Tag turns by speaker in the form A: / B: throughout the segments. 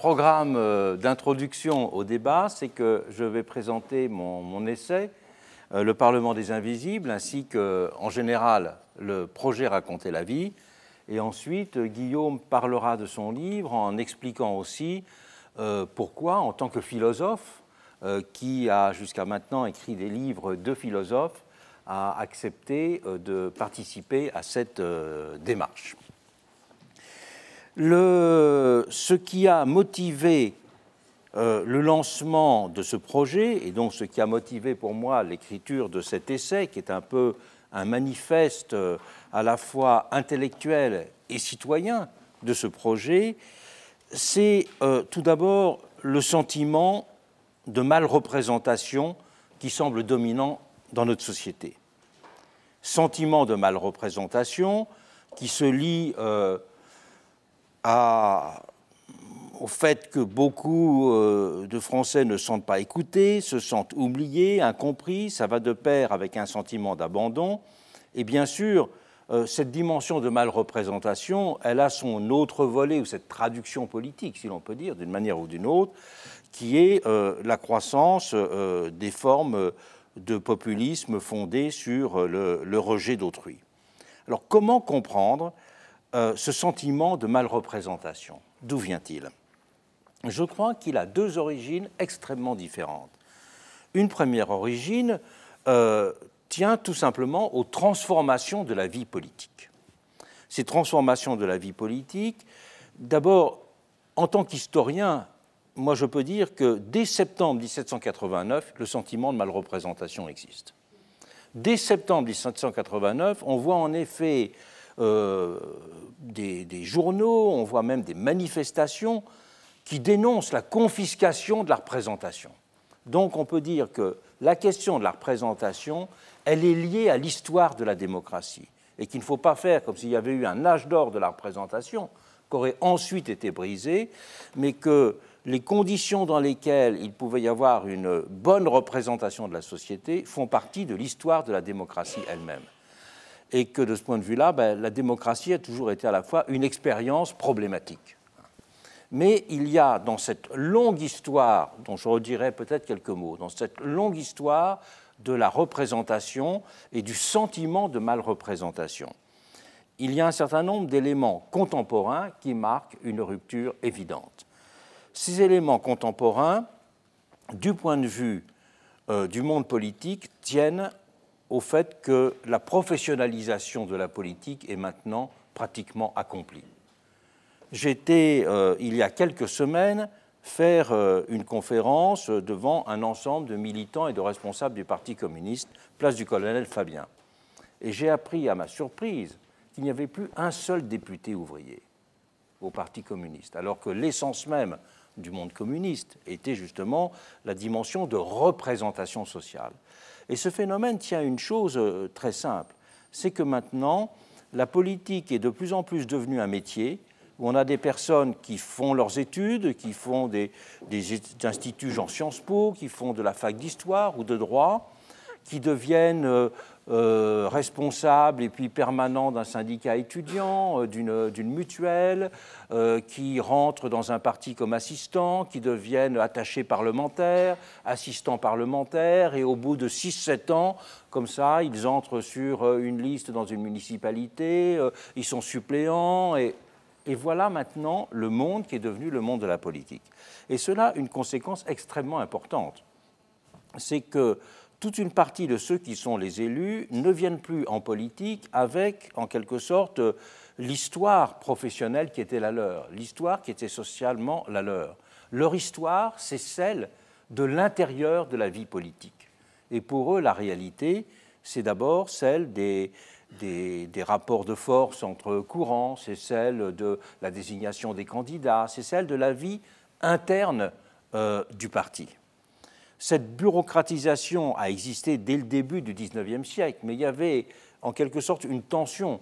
A: programme euh, d'introduction au débat, c'est que je vais présenter mon, essai, euh, Le Parlement des Invisibles, ainsi que, en général, le projet Raconter la vie. Et ensuite, Guillaume parlera de son livre en expliquant aussi euh, pourquoi, en tant que philosophe, qui a jusqu'à maintenant écrit des livres de philosophes, a accepté de participer à cette démarche ce qui a motivé euh, le lancement de ce projet, et donc ce qui a motivé pour moi l'écriture de cet essai, qui est un peu un manifeste euh, à la fois intellectuel et citoyen de ce projet, c'est euh, tout d'abord le sentiment de mal représentation qui semble dominant dans notre société. Sentiment de mal représentation qui se lie à, au fait que beaucoup euh, de Français ne sentent pas écoutés, se sentent oubliés, incompris, ça va de pair avec un sentiment d'abandon. Et bien sûr, euh, cette dimension de mal-représentation, elle a son autre volet, ou cette traduction politique, si l'on peut dire, d'une manière ou d'une autre, qui est euh, la croissance des formes de populisme fondées sur le rejet d'autrui. Alors comment comprendre euh, ce sentiment de mal représentation. D'où vient-il Je crois qu'il a deux origines extrêmement différentes. Une première origine euh, tient tout simplement aux transformations de la vie politique. Ces transformations de la vie politique, d'abord, en tant qu'historien, moi je peux dire que dès septembre 1789, le sentiment de mal représentation existe. Dès septembre 1789, on voit en effet euh, des, des, journaux, on voit même des manifestations qui dénoncent la confiscation de la représentation. Donc on peut dire que la question de la représentation, elle est liée à l'histoire de la démocratie et qu'il ne faut pas faire comme s'il y avait eu un âge d'or de la représentation qui aurait ensuite été brisé, mais que les conditions dans lesquelles il pouvait y avoir une bonne représentation de la société font partie de l'histoire de la démocratie elle-même et que de ce point de vue-là, ben, la démocratie a toujours été à la fois une expérience problématique. Mais il y a dans cette longue histoire, dont je redirai peut-être quelques mots, dans cette longue histoire de la représentation et du sentiment de mal-représentation, il y a un certain nombre d'éléments contemporains qui marquent une rupture évidente. Ces éléments contemporains, du point de vue euh, du monde politique, tiennent au fait que la professionnalisation de la politique est maintenant pratiquement accomplie. J'étais, euh, il y a quelques semaines, faire euh, une conférence devant un ensemble de militants et de responsables du Parti communiste, place du colonel Fabien. Et j'ai appris à ma surprise qu'il n'y avait plus un seul député ouvrier au Parti communiste, alors que l'essence même du monde communiste était justement la dimension de représentation sociale. Et ce phénomène tient à une chose euh, très simple, c'est que maintenant, la politique est de plus en plus devenue un métier, où on a des personnes qui font leurs études, qui font des, des instituts genre Sciences Po, qui font de la fac d'histoire ou de droit, qui deviennent euh, responsables euh, responsable et puis permanent d'un syndicat étudiant, euh, euh, d'une mutuelle, qui rentrent dans un parti comme assistant, qui deviennent attachés parlementaires, assistants parlementaires, et au bout de 6-7 ans, comme ça, ils entrent sur une liste dans une municipalité, ils sont suppléants, et, et voilà maintenant le monde qui est devenu le monde de la politique. Et cela a une conséquence extrêmement importante, c'est que toute une partie de ceux qui sont les élus ne viennent plus en politique avec, en quelque sorte, l'histoire professionnelle qui était la leur, l'histoire qui était socialement la leur. Leur histoire, c'est celle de l'intérieur de la vie politique. Et pour eux, la réalité, c'est d'abord celle des, rapports de force entre courants, c'est celle de la désignation des candidats, c'est celle de la vie interne euh, du parti. Cette bureaucratisation a existé dès le début du XIXe siècle, mais il y avait en quelque sorte une tension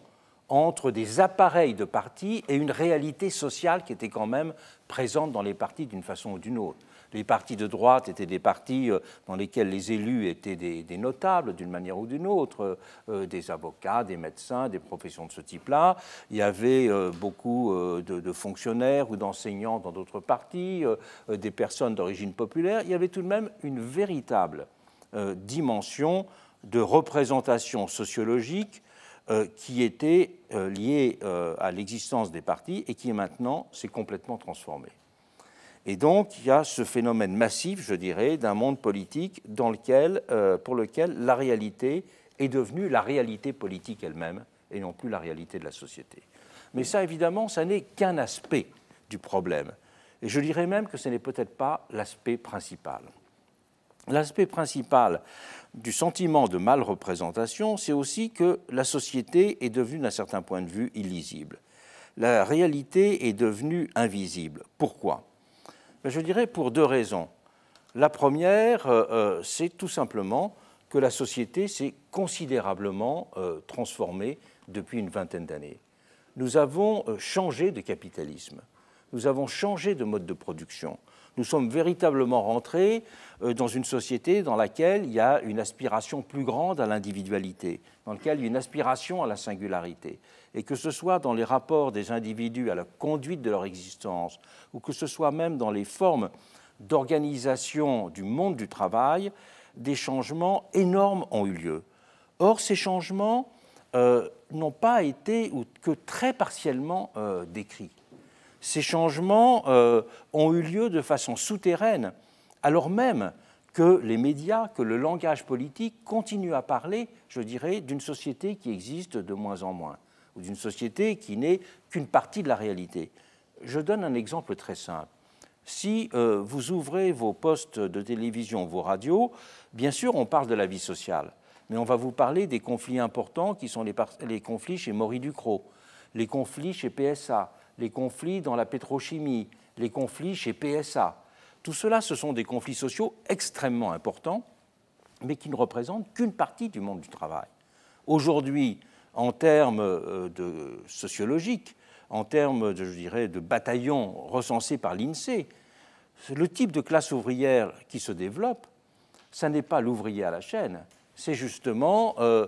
A: entre des appareils de partis et une réalité sociale qui était quand même présente dans les partis d'une façon ou d'une autre. Les partis de droite étaient des partis euh, dans lesquels les élus étaient des, notables d'une manière ou d'une autre, euh, euh, des avocats, des médecins, des professions de ce type-là. Il y avait beaucoup de, de fonctionnaires ou d'enseignants dans d'autres partis, des personnes d'origine populaire. Il y avait tout de même une véritable dimension de représentation sociologique qui était liée à l'existence des partis et qui maintenant s'est complètement transformée. Et donc, il y a ce phénomène massif, je dirais, d'un monde politique dans lequel, euh, pour lequel la réalité est devenue la réalité politique elle-même et non plus la réalité de la société. Mais ça, évidemment, ça n'est qu'un aspect du problème. Et je dirais même que ce n'est peut-être pas l'aspect principal. L'aspect principal du sentiment de mal-représentation, c'est aussi que la société est devenue, d'un certain point de vue, illisible. La réalité est devenue invisible. Pourquoi ben, je dirais pour deux raisons. La première, euh, euh, c'est tout simplement que la société s'est considérablement euh, transformée depuis une vingtaine d'années. Nous avons changé de capitalisme. Nous avons changé de mode de production. Nous sommes véritablement rentrés euh, dans une société dans laquelle il y a une aspiration plus grande à l'individualité, dans laquelle il y a une aspiration à la singularité. Et que ce soit dans les rapports des individus à la conduite de leur existence, ou que ce soit même dans les formes d'organisation du monde du travail, des changements énormes ont eu lieu. Or, ces changements euh, n'ont pas été ou que très partiellement euh, décrits ces changements euh, ont eu lieu de façon souterraine, alors même que les médias, que le langage politique continuent à parler, je dirais, d'une société qui existe de moins en moins, ou d'une société qui n'est qu'une partie de la réalité. Je donne un exemple très simple. Si euh, vous ouvrez vos postes de télévision, vos radios, bien sûr, on parle de la vie sociale, mais on va vous parler des conflits importants qui sont les, les conflits chez Maurice Ducrot, les conflits chez PSA, les conflits dans la pétrochimie, les conflits chez PSA. Tout cela, ce sont des conflits sociaux extrêmement importants, mais qui ne représentent qu'une partie du monde du travail. Aujourd'hui, en termes euh, de sociologiques, en termes, de, je dirais, de bataillons recensés par l'INSEE, le type de classe ouvrière qui se développe, ce n'est pas l'ouvrier à la chaîne, c'est justement euh,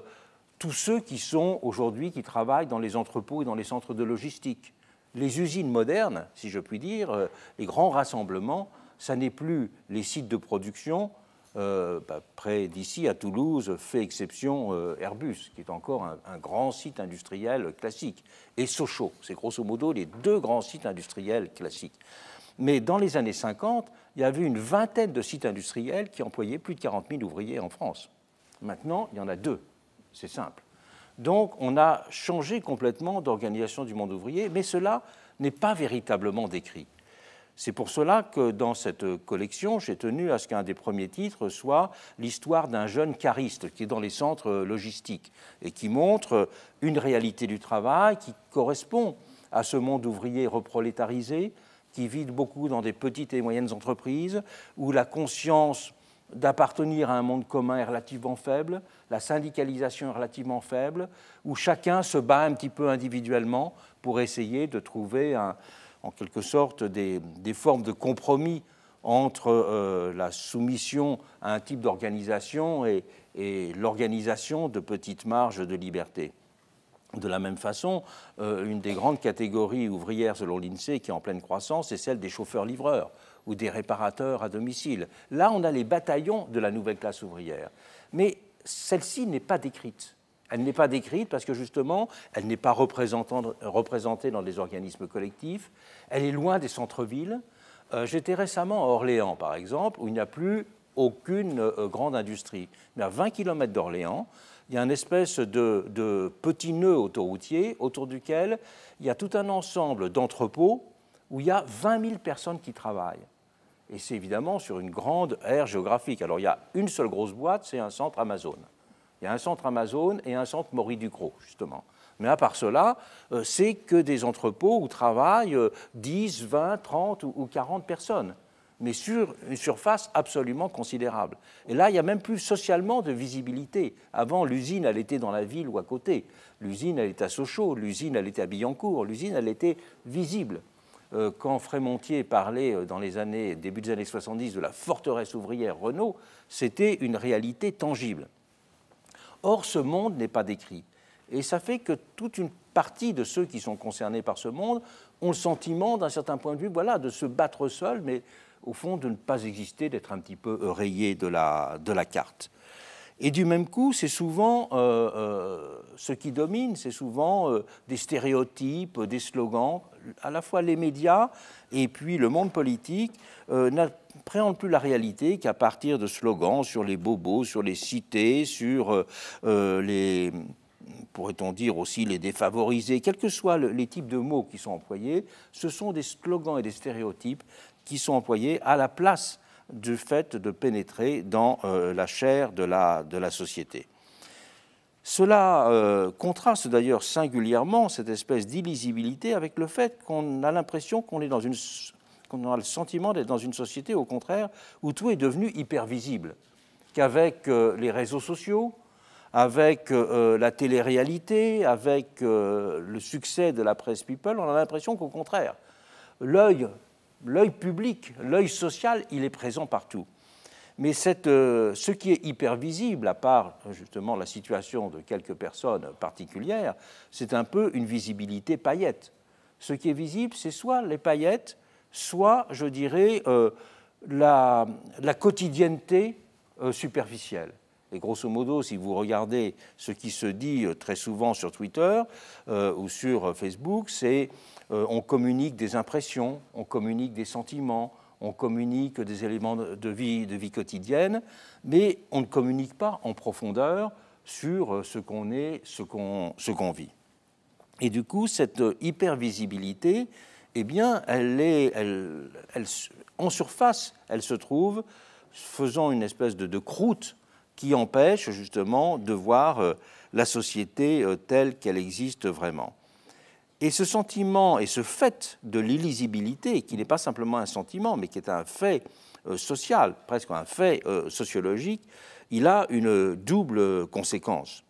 A: tous ceux qui sont aujourd'hui, qui travaillent dans les entrepôts et dans les centres de logistique, les usines modernes, si je puis dire, euh, les grands rassemblements, ça n'est plus les sites de production. Euh, bah, près d'ici, à Toulouse, fait exception euh, Airbus, qui est encore un, un, grand site industriel classique, et Sochaux. C'est grosso modo les deux grands sites industriels classiques. Mais dans les années 50, il y avait une vingtaine de sites industriels qui employaient plus de 40 000 ouvriers en France. Maintenant, il y en a deux. C'est simple. Donc on a changé complètement d'organisation du monde ouvrier, mais cela n'est pas véritablement décrit. C'est pour cela que dans cette collection, j'ai tenu à ce qu'un des premiers titres soit l'histoire d'un jeune cariste qui est dans les centres logistiques et qui montre une réalité du travail qui correspond à ce monde ouvrier reprolétarisé, qui vide beaucoup dans des petites et moyennes entreprises, où la conscience d'appartenir à un monde commun relativement faible, la syndicalisation relativement faible, où chacun se bat un petit peu individuellement pour essayer de trouver en quelque sorte des, formes de compromis entre euh, la soumission à un type d'organisation et, l'organisation de petites marges de liberté. De la même façon, euh, une des grandes catégories ouvrières selon l'INSEE qui est en pleine croissance, c'est celle des chauffeurs-livreurs ou des réparateurs à domicile. Là, on a les bataillons de la nouvelle classe ouvrière. Mais celle-ci n'est pas décrite. Elle n'est pas décrite parce que justement, elle n'est pas représentée dans les organismes collectifs, elle est loin des centres-villes. Euh, j'étais récemment à Orléans, par exemple, où il n'y a plus aucune euh, grande industrie. Mais à 20 km d'Orléans, il y a une espèce de, de, petit nœud autoroutier autour duquel il y a tout un ensemble d'entrepôts où il y a 20 000 personnes qui travaillent. Et c'est évidemment sur une grande aire géographique. Alors il y a une seule grosse boîte, c'est un centre Amazon. Il y a un centre Amazon et un centre Maurice Ducrot, justement. Mais à part cela, euh, c'est que des entrepôts où travaillent 10, 20, 30 ou 40 personnes, mais sur une surface absolument considérable. Et là, il n'y a même plus socialement de visibilité. Avant, l'usine, elle était dans la ville ou à côté. L'usine, elle était à Sochaux, l'usine, elle était à Billancourt, l'usine, elle était visible. Euh, quand Frémontier parlait euh, dans les années, début des années 70 de la forteresse ouvrière Renault, c'était une réalité tangible. Or, ce monde n'est pas décrit. Et ça fait que toute une partie de ceux qui sont concernés par ce monde ont le sentiment, d'un certain point de vue, voilà, de se battre seul, mais au fond de ne pas exister, d'être un petit peu rayé de la carte. Et du même coup, c'est souvent euh, euh, ce qui domine, c'est souvent euh, des stéréotypes, des slogans. À la fois les médias et puis le monde politique n'appréhendent plus la réalité qu'à partir de slogans sur les bobos, sur les cités, sur les pourrait-on dire aussi les défavorisés, quels que soient les types de mots qui sont employés, ce sont des slogans et des stéréotypes qui sont employés à la place du fait de pénétrer dans euh, la chair de la, de la société. Cela euh, contraste d'ailleurs singulièrement cette espèce d'illisibilité avec le fait qu'on a l'impression qu'on est dans une qu'on a le sentiment d'être dans une société au contraire où tout est devenu hyper visible, qu'avec euh, les réseaux sociaux, avec la télé-réalité, avec le succès de la presse People, on a l'impression qu'au contraire, l'œil L'œil public, l'œil social, il est présent partout. Mais cette, euh, ce qui est hyper visible, à part justement la situation de quelques personnes particulières, c'est un peu une visibilité paillette. Ce qui est visible, c'est soit les paillettes, soit, je dirais, euh, la, la, quotidienneté euh, superficielle. Et grosso modo, si vous regardez ce qui se dit très souvent sur Twitter ou sur Facebook, c'est euh, on communique des impressions, on communique des sentiments, on communique des éléments de vie, quotidienne, mais on ne communique pas en profondeur sur euh, ce qu'on est, ce qu'on vit. Et du coup, cette hypervisibilité, eh bien, elle est, elle, en surface, elle se trouve faisant une espèce de croûte qui empêche justement de voir euh, la société telle qu'elle existe vraiment. Et ce sentiment et ce fait de l'illisibilité, qui n'est pas simplement un sentiment, mais qui est un fait euh, social, presque un fait euh, sociologique, il a une double conséquence.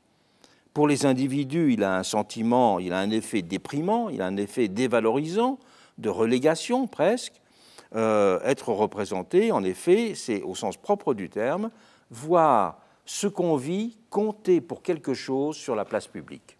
A: Pour les individus, il a un sentiment, il a un effet déprimant, il a un effet dévalorisant, de relégation presque. Euh, être représenté, en effet, c'est au sens propre du terme, voir ce qu'on vit compter pour quelque chose sur la place publique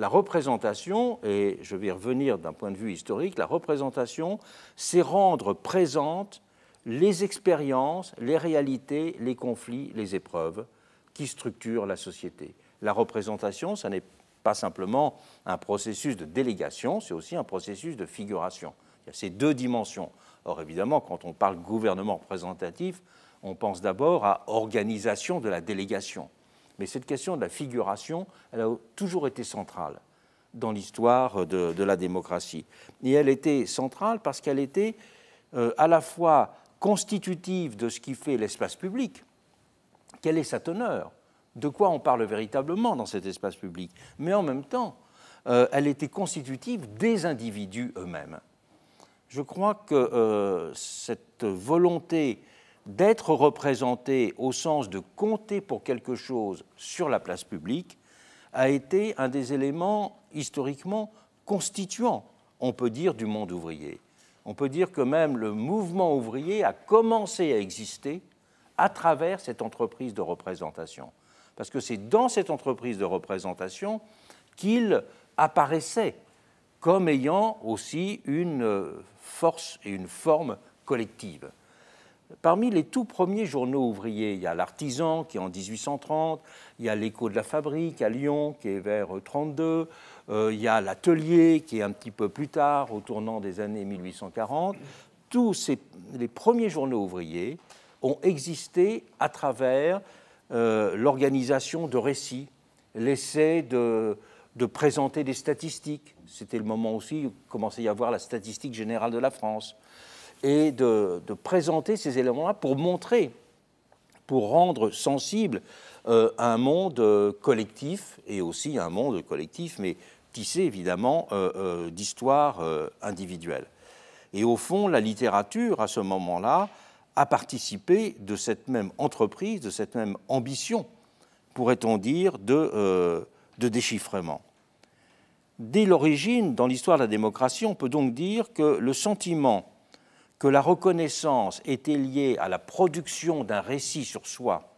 A: la représentation, et je vais revenir d'un point de vue historique, la représentation, c'est rendre présentes les expériences, les réalités, les conflits, les épreuves qui structurent la société. La représentation, ce n'est pas simplement un processus de délégation, c'est aussi un processus de figuration. Il y a ces deux dimensions. Or, évidemment, quand on parle gouvernement représentatif, on pense d'abord à organisation de la délégation. Mais cette question de la figuration, elle a toujours été centrale dans l'histoire de, la démocratie. Et elle était centrale parce qu'elle était euh, à la fois constitutive de ce qui fait l'espace public, quelle est sa teneur, de quoi on parle véritablement dans cet espace public, mais en même temps, euh, elle était constitutive des individus eux-mêmes. Je crois que euh, cette volonté d'être représenté au sens de compter pour quelque chose sur la place publique a été un des éléments historiquement constituants, on peut dire, du monde ouvrier. On peut dire que même le mouvement ouvrier a commencé à exister à travers cette entreprise de représentation. Parce que c'est dans cette entreprise de représentation qu'il apparaissait comme ayant aussi une euh, force et une forme collective. Parmi les tout premiers journaux ouvriers, il y a l'Artisan qui est en 1830, il y a l'Écho de la Fabrique à Lyon qui est vers 32, euh, euh, il y a l'Atelier qui est un petit peu plus tard, au tournant des années 1840. Tous ces, les premiers journaux ouvriers ont existé à travers euh, l'organisation de récits, l'essai de, de présenter des statistiques. C'était le moment aussi où commençait à y avoir la statistique générale de la France et de, présenter ces éléments-là pour montrer, pour rendre sensible euh, un monde euh, collectif et aussi un monde collectif, mais tissé évidemment euh, individuelle euh, d'histoires individuelles. Et au fond, la littérature, à ce moment-là, a participé de cette même entreprise, de cette même ambition, pourrait-on dire, de, de déchiffrement. Dès l'origine, dans l'histoire de la démocratie, on peut donc dire que le sentiment que la reconnaissance était liée à la production d'un récit sur soi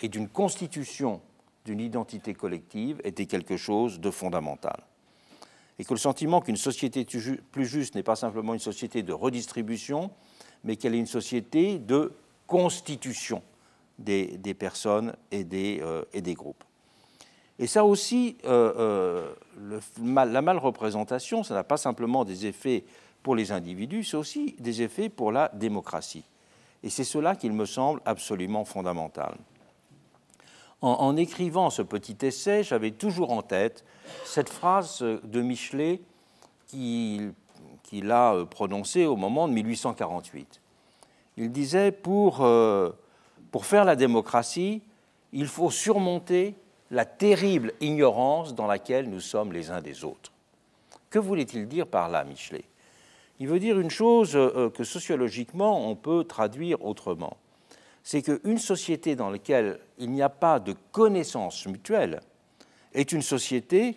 A: et d'une constitution d'une identité collective était quelque chose de fondamental. Et que le sentiment qu'une société plus juste n'est pas simplement une société de redistribution, mais qu'elle est une société de constitution des, personnes et des, euh, et des groupes. Et ça aussi, euh, euh, la mal représentation, ça n'a pas simplement des effets pour les individus, c'est aussi des effets pour la démocratie. Et c'est cela qu'il me semble absolument fondamental. En, écrivant ce petit essai, j'avais toujours en tête cette phrase de Michelet qu'il a euh, prononcée au moment de 1848. Il disait pour, euh, pour faire la démocratie, il faut surmonter la terrible ignorance dans laquelle nous sommes les uns des autres. Que voulait-il dire par là, Michelet il veut dire une chose euh, euh, que sociologiquement on peut traduire autrement. C'est qu'une société dans laquelle il n'y a pas de connaissance mutuelle est une société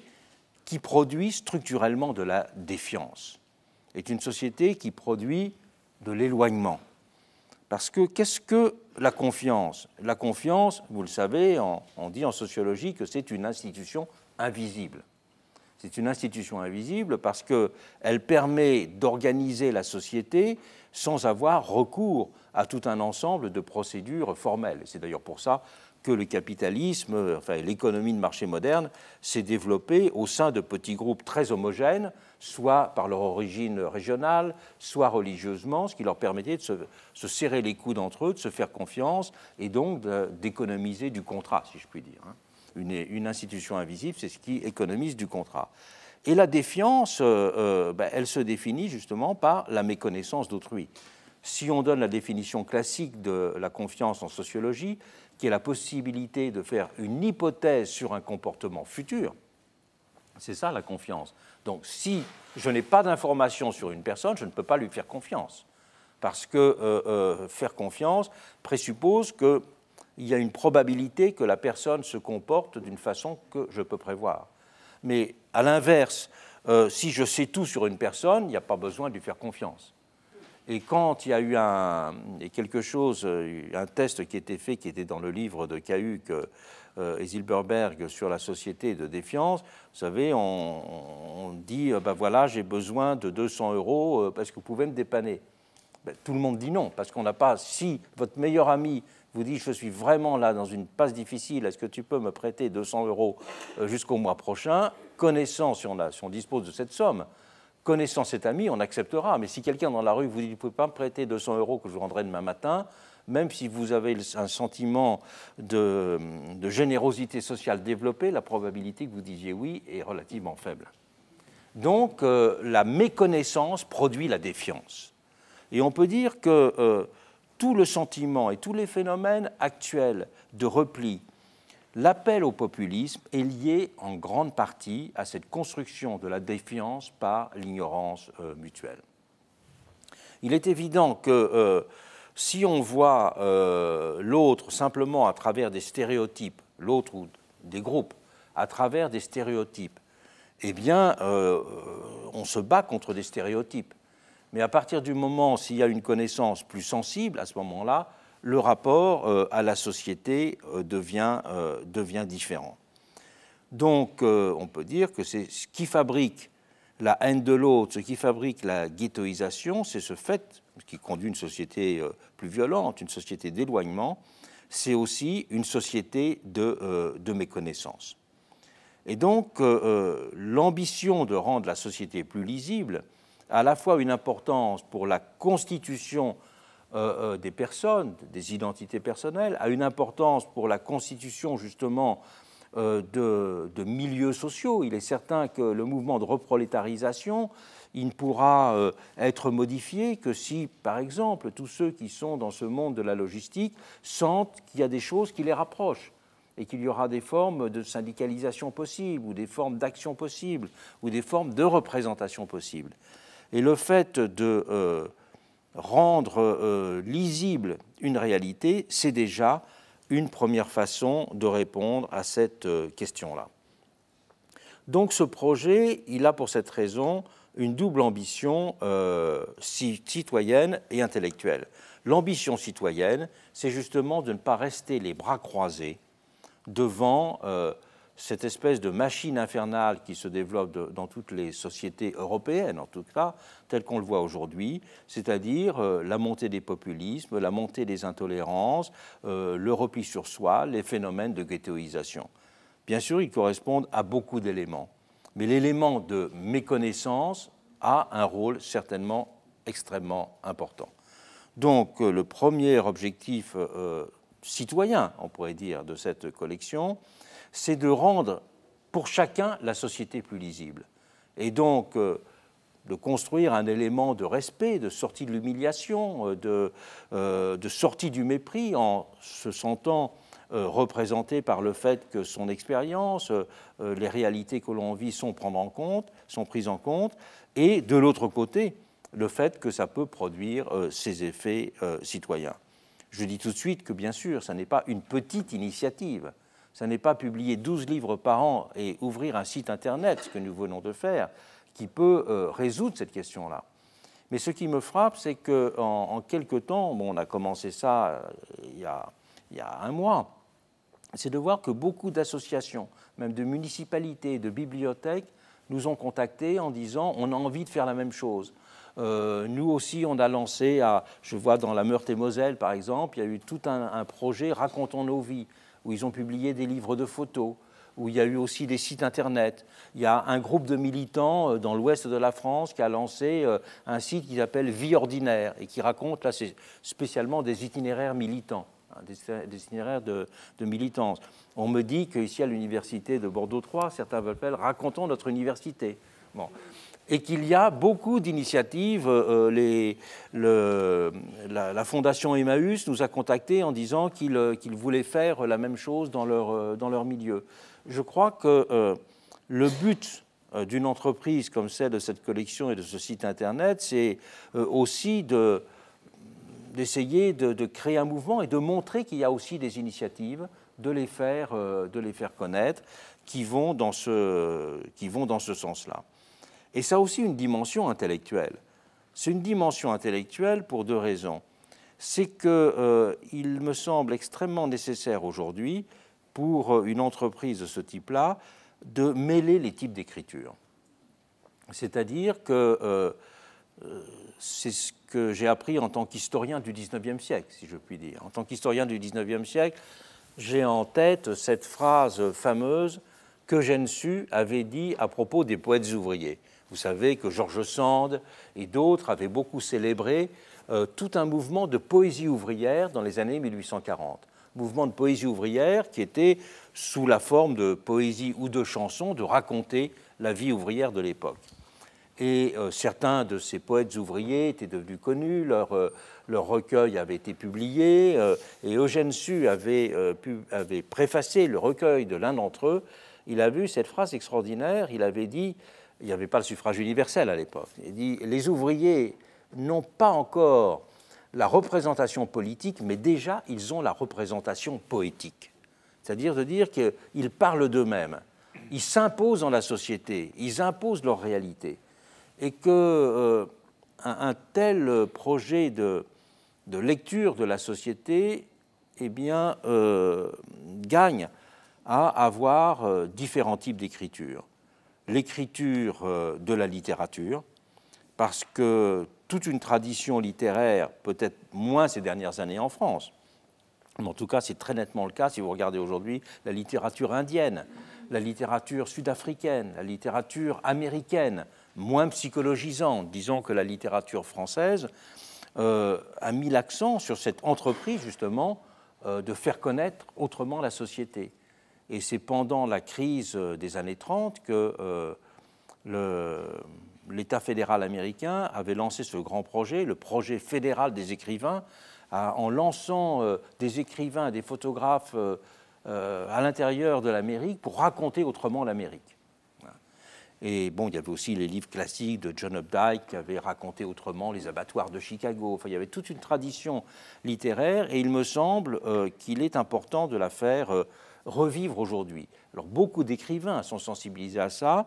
A: qui produit structurellement de la défiance, est une société qui produit de l'éloignement. Parce que qu'est-ce que la confiance La confiance, vous le savez, on dit en sociologie que c'est une institution invisible. C'est une institution invisible parce qu'elle permet d'organiser la société sans avoir recours à tout un ensemble de procédures formelles. C'est d'ailleurs pour ça que le capitalisme, enfin l'économie de marché moderne, s'est développée au sein de petits groupes très homogènes, soit par leur origine régionale, soit religieusement, ce qui leur permettait de se, se serrer les coudes entre eux, de se faire confiance et donc d'économiser du contrat, si je puis dire. Hein une, institution invisible, c'est ce qui économise du contrat. Et la défiance, euh, euh, ben, elle se définit justement par la méconnaissance d'autrui. Si on donne la définition classique de la confiance en sociologie, qui est la possibilité de faire une hypothèse sur un comportement futur, c'est ça la confiance. Donc si je n'ai pas d'informations sur une personne, je ne peux pas lui faire confiance. Parce que euh, faire confiance présuppose que il y a une probabilité que la personne se comporte d'une façon que je peux prévoir. Mais à l'inverse, euh, si je sais tout sur une personne, il n'y a pas besoin de lui faire confiance. Et quand il y a eu un, quelque chose, euh, un test qui était fait, qui était dans le livre de Cahuc et euh, Zilberberg sur la société de défiance, vous savez, on, dit, ben voilà, j'ai besoin de 200 euros parce que vous pouvez me dépanner. Ben, tout le monde dit non, parce qu'on n'a pas, si votre meilleur ami vous dites, je suis vraiment là dans une passe difficile, est-ce que tu peux me prêter 200 euros euh, jusqu'au mois prochain Connaissant, si on, a, on dispose de cette somme, connaissant cet ami, on acceptera. Mais si quelqu'un dans la rue vous dit vous ne pouvez pas me prêter 200 euros que je vous rendrai demain matin, même si vous avez un sentiment de, générosité sociale développée, la probabilité que vous disiez oui est relativement faible. Donc euh, la méconnaissance produit la défiance. Et on peut dire que euh, tout le sentiment et tous les phénomènes actuels de repli, l'appel au populisme est lié en grande partie à cette construction de la défiance par l'ignorance euh, mutuelle. Il est évident que euh, si on voit euh, l'autre simplement à travers des stéréotypes, l'autre ou des groupes, à travers des stéréotypes, eh bien, on se bat contre des stéréotypes. Mais à partir du moment, s'il y a une connaissance plus sensible, à ce moment-là, le rapport euh, à la société euh, euh, devient, différent. Donc, on peut dire que c'est ce qui fabrique la haine de l'autre, ce qui fabrique la ghettoisation, c'est ce fait qui conduit une société plus violente, une société d'éloignement, c'est aussi une société de, de méconnaissance. Et donc, l'ambition de rendre la société plus lisible, à la fois une importance pour la constitution euh, euh, des personnes, des identités personnelles, a une importance pour la constitution justement euh, de, milieux sociaux. Il est certain que le mouvement de reprolétarisation, il ne pourra être modifié que si, par exemple, tous ceux qui sont dans ce monde de la logistique sentent qu'il y a des choses qui les rapprochent et qu'il y aura des formes de syndicalisation possibles, ou des formes d'action possibles, ou des formes de représentation possibles. Et le fait de euh, rendre euh, lisible une réalité, c'est déjà une première façon de répondre à cette euh, question-là. Donc ce projet, il a pour cette raison une double ambition citoyenne et intellectuelle. L'ambition citoyenne, c'est justement de ne pas rester les bras croisés devant cette espèce de machine infernale qui se développe dans toutes les sociétés européennes, en tout cas, telle qu'on le voit aujourd'hui, c'est-à-dire euh, la montée des populismes, la montée des intolérances, euh, le repli sur soi, les phénomènes de ghettoisation. Bien sûr, ils correspondent à beaucoup d'éléments, mais l'élément de méconnaissance a un rôle certainement extrêmement important. Donc, euh, le premier objectif euh, citoyen, on pourrait dire, de cette collection, c'est de rendre pour chacun la société plus lisible. Et donc, euh, de construire un élément de respect, de sortie de l'humiliation, euh, euh, de, sortie du mépris en se sentant représenté par le fait que son expérience, les réalités que l'on vit sont, sont prises en compte, et de l'autre côté, le fait que ça peut produire ses effets citoyens. Je dis tout de suite que bien sûr, ça n'est pas une petite initiative ça n'est pas publier 12 livres par an et ouvrir un site internet, ce que nous venons de faire, qui peut euh, résoudre cette question-là. Mais ce qui me frappe, c'est qu'en en, temps, bon, on a commencé ça euh, il, y a, un mois, c'est de voir que beaucoup d'associations, même de municipalités, de bibliothèques, nous ont contactés en disant on a envie de faire la même chose. Euh, nous aussi, on a lancé, je vois dans la Meurthe-et-Moselle par exemple, il y a eu tout un projet Racontons nos vies où ils ont publié des livres de photos, où il y a eu aussi des sites internet. Il y a un groupe de militants euh, dans l'ouest de la France qui a lancé euh, un site qu'ils appellent Vie ordinaire et qui raconte, là, c'est spécialement des itinéraires militants, hein, des, itinéraires de, de, militance. On me dit qu'ici à l'université de Bordeaux 3, certains veulent appeler Racontons notre université. Bon et qu'il y a beaucoup d'initiatives. Euh, euh, la, Fondation Emmaüs nous a contactés en disant qu'ils euh, voulaient faire la même chose dans leur, milieu. Je crois que le but d'une entreprise comme celle de cette collection et de ce site Internet, c'est aussi d'essayer de, de, créer un mouvement et de montrer qu'il y a aussi des initiatives, de les faire, de les faire connaître, qui vont dans ce, qui vont dans ce sens-là. Et ça a aussi une dimension intellectuelle. C'est une dimension intellectuelle pour deux raisons. C'est qu'il euh, me semble extrêmement nécessaire aujourd'hui, pour euh, une entreprise de ce type-là, de mêler les types d'écriture. C'est-à-dire que euh, euh, c'est ce que j'ai appris en tant qu'historien du 19e siècle, si je puis dire. En tant qu'historien du 19e siècle, j'ai en tête cette phrase fameuse que Gensu avait dit à propos des poètes ouvriers. Vous savez que Georges Sand et d'autres avaient beaucoup célébré euh, tout un mouvement de poésie ouvrière dans les années 1840. Mouvement de poésie ouvrière qui était sous la forme de poésie ou de chansons de raconter la vie ouvrière de l'époque. Et euh, certains de ces poètes ouvriers étaient devenus connus, leur, euh, recueil avait été publié, et Eugène Sue avait, pu, avait préfacé le recueil de l'un d'entre eux. Il a vu cette phrase extraordinaire, il avait dit il n'y avait pas le suffrage universel à l'époque. Il dit les ouvriers n'ont pas encore la représentation politique, mais déjà ils ont la représentation poétique. C'est-à-dire de dire qu'ils parlent d'eux-mêmes, ils s'imposent dans la société, ils imposent leur réalité. Et que euh, un, tel projet de, lecture de la société eh bien, euh, gagne à avoir euh, différents types d'écriture l'écriture euh, de la littérature, parce que toute une tradition littéraire, peut-être moins ces dernières années en France, mais en tout cas c'est très nettement le cas si vous regardez aujourd'hui la littérature indienne, la littérature sud-africaine, la littérature américaine, moins psychologisante, disons que la littérature française euh, a mis l'accent sur cette entreprise justement euh, de faire connaître autrement la société. Et c'est pendant la crise des années 30 que euh, l'État fédéral américain avait lancé ce grand projet, le projet fédéral des écrivains, en lançant euh, des écrivains, des photographes euh, à l'intérieur de l'Amérique pour raconter autrement l'Amérique. Et bon, il y avait aussi les livres classiques de John Updike qui avait raconté autrement les abattoirs de Chicago. Enfin, il y avait toute une tradition littéraire et il me semble qu'il est important de la faire revivre aujourd'hui. Alors beaucoup d'écrivains sont sensibilisés à ça.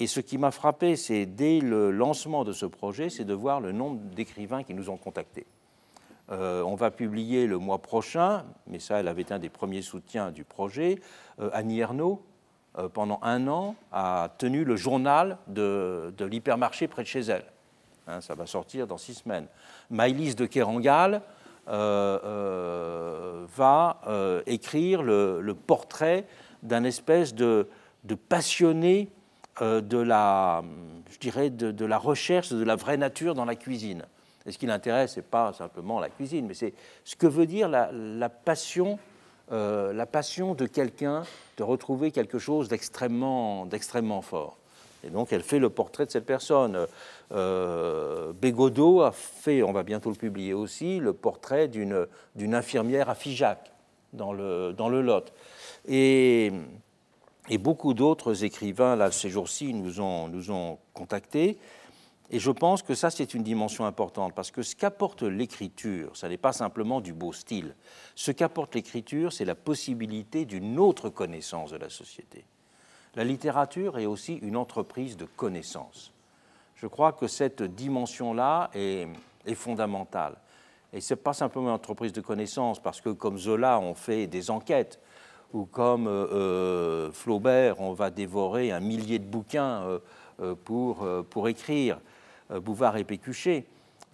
A: Et ce qui m'a frappé, c'est dès le lancement de ce projet, c'est de voir le nombre d'écrivains qui nous ont contactés. Euh, on va publier le mois prochain, mais ça, elle avait été un des premiers soutiens du projet. Euh, Annie Ernaux, euh, pendant un an, a tenu le journal de, de l'hypermarché près de chez elle. Hein, ça va sortir dans six semaines. Maïlis de Kerangal euh, euh, va euh, écrire le, portrait d'un espèce de, passionné de la, je dirais, de, la recherche de la vraie nature dans la cuisine. Et ce qui l'intéresse, c'est pas simplement la cuisine, mais c'est ce que veut dire la, passion, la passion de quelqu'un de retrouver quelque chose d'extrêmement fort donc elle fait le portrait de cette personne. Euh, Bégodeau a fait, on va bientôt le publier aussi, le portrait d'une infirmière à Figeac, dans le, Lot. Et, beaucoup d'autres écrivains, là, ces jours-ci, nous ont, contactés. Et je pense que ça, c'est une dimension importante, parce que ce qu'apporte l'écriture, ce n'est pas simplement du beau style. Ce qu'apporte l'écriture, c'est la possibilité d'une autre connaissance de la société. La littérature est aussi une entreprise de connaissance. Je crois que cette dimension-là est, fondamentale. Et ce n'est pas simplement une entreprise de connaissance, parce que comme Zola, on fait des enquêtes, ou comme euh, euh, Flaubert, on va dévorer un millier de bouquins euh, pour, pour écrire, Bouvard et Pécuchet.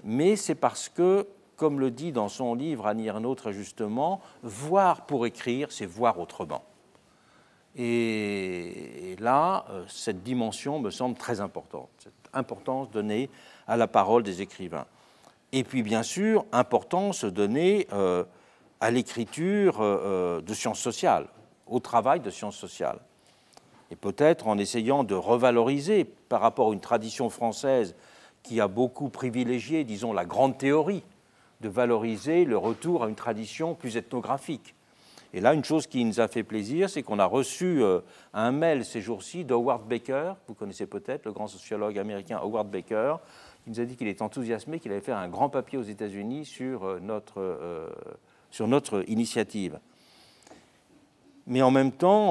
A: Mais c'est parce que, comme le dit dans son livre Annie Ernaux très justement, voir pour écrire, c'est voir autrement. Et, là, euh, cette dimension me semble très importante, cette importance donnée à la parole des écrivains. Et puis, bien sûr, importance donnée euh, à l'écriture euh, de sciences sociales, au travail de sciences sociales. Et peut-être en essayant de revaloriser par rapport à une tradition française qui a beaucoup privilégié, disons, la grande théorie, de valoriser le retour à une tradition plus ethnographique et là, une chose qui nous a fait plaisir, c'est qu'on a reçu euh, un mail ces jours-ci d'Howard Baker, vous connaissez peut-être, le grand sociologue américain Howard Baker, qui nous a dit qu'il est enthousiasmé, qu'il allait faire un grand papier aux États-Unis sur euh, notre, euh, sur notre initiative. Mais en même temps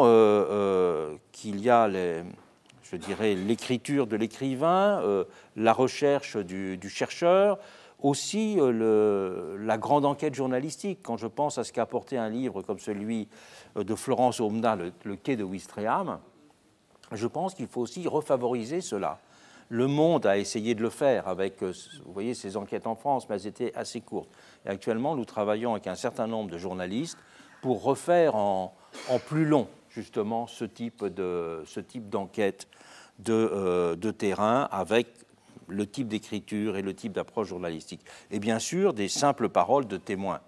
A: qu'il y a je dirais, l'écriture de l'écrivain, la recherche du chercheur, aussi euh, le, la grande enquête journalistique. Quand je pense à ce qu'a apporté un livre comme celui euh, de Florence Omna, le, quai de Wistreham, je pense qu'il faut aussi refavoriser cela. Le Monde a essayé de le faire avec, euh, vous voyez, ces enquêtes en France, mais elles étaient assez courtes. Et actuellement, nous travaillons avec un certain nombre de journalistes pour refaire en, plus long, justement, ce type, de, ce type d'enquête de, de terrain avec le type d'écriture et le type d'approche journalistique. Et bien sûr, des simples paroles de témoins.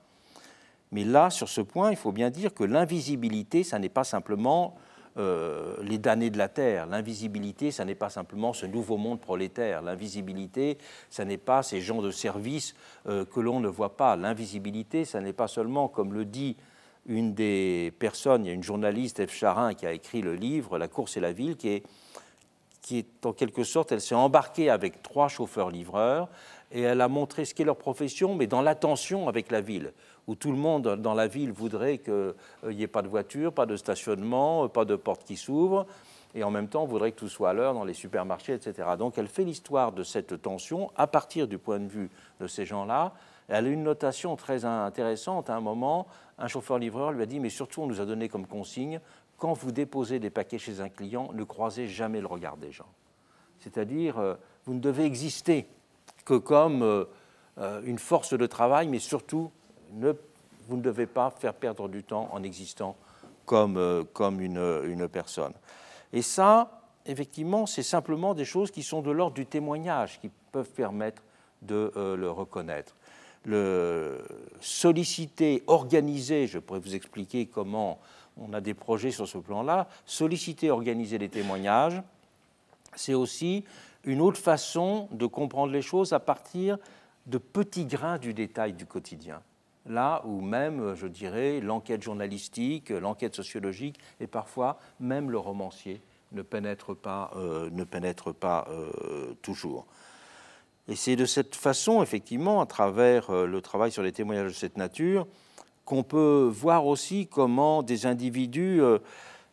A: Mais là, sur ce point, il faut bien dire que l'invisibilité, ça n'est pas simplement euh, les damnés de la terre. L'invisibilité, ça n'est pas simplement ce nouveau monde prolétaire. L'invisibilité, ça n'est pas ces gens de service euh, que l'on ne voit pas. L'invisibilité, ça n'est pas seulement, comme le dit une des personnes, il y a une journaliste, Eve Charin, qui a écrit le livre La course et la ville, qui est qui est en quelque sorte, elle s'est embarquée avec trois chauffeurs-livreurs et elle a montré ce qu'est leur profession, mais dans la tension avec la ville, où tout le monde dans la ville voudrait qu'il n'y ait pas de voiture, pas de stationnement, pas de porte qui s'ouvre, et en même temps voudrait que tout soit à l'heure dans les supermarchés, etc. Donc elle fait l'histoire de cette tension à partir du point de vue de ces gens-là. Elle a une notation très intéressante. À un moment, un chauffeur-livreur lui a dit Mais surtout, on nous a donné comme consigne quand vous déposez des paquets chez un client, ne croisez jamais le regard des gens. C'est-à-dire, euh, vous ne devez exister que comme euh, euh, une force de travail, mais surtout, ne, vous ne devez pas faire perdre du temps en existant comme, comme une, une, personne. Et ça, effectivement, c'est simplement des choses qui sont de l'ordre du témoignage, qui peuvent permettre de le reconnaître. Le solliciter, organiser, je pourrais vous expliquer comment on a des projets sur ce plan-là. Solliciter, organiser les témoignages, c'est aussi une autre façon de comprendre les choses à partir de petits grains du détail du quotidien. Là où même, je dirais, l'enquête journalistique, l'enquête sociologique et parfois même le romancier ne pénètre pas, euh, euh, toujours. Et c'est de cette façon, effectivement, à travers euh, le travail sur les témoignages de cette nature, qu'on peut voir aussi comment des individus euh,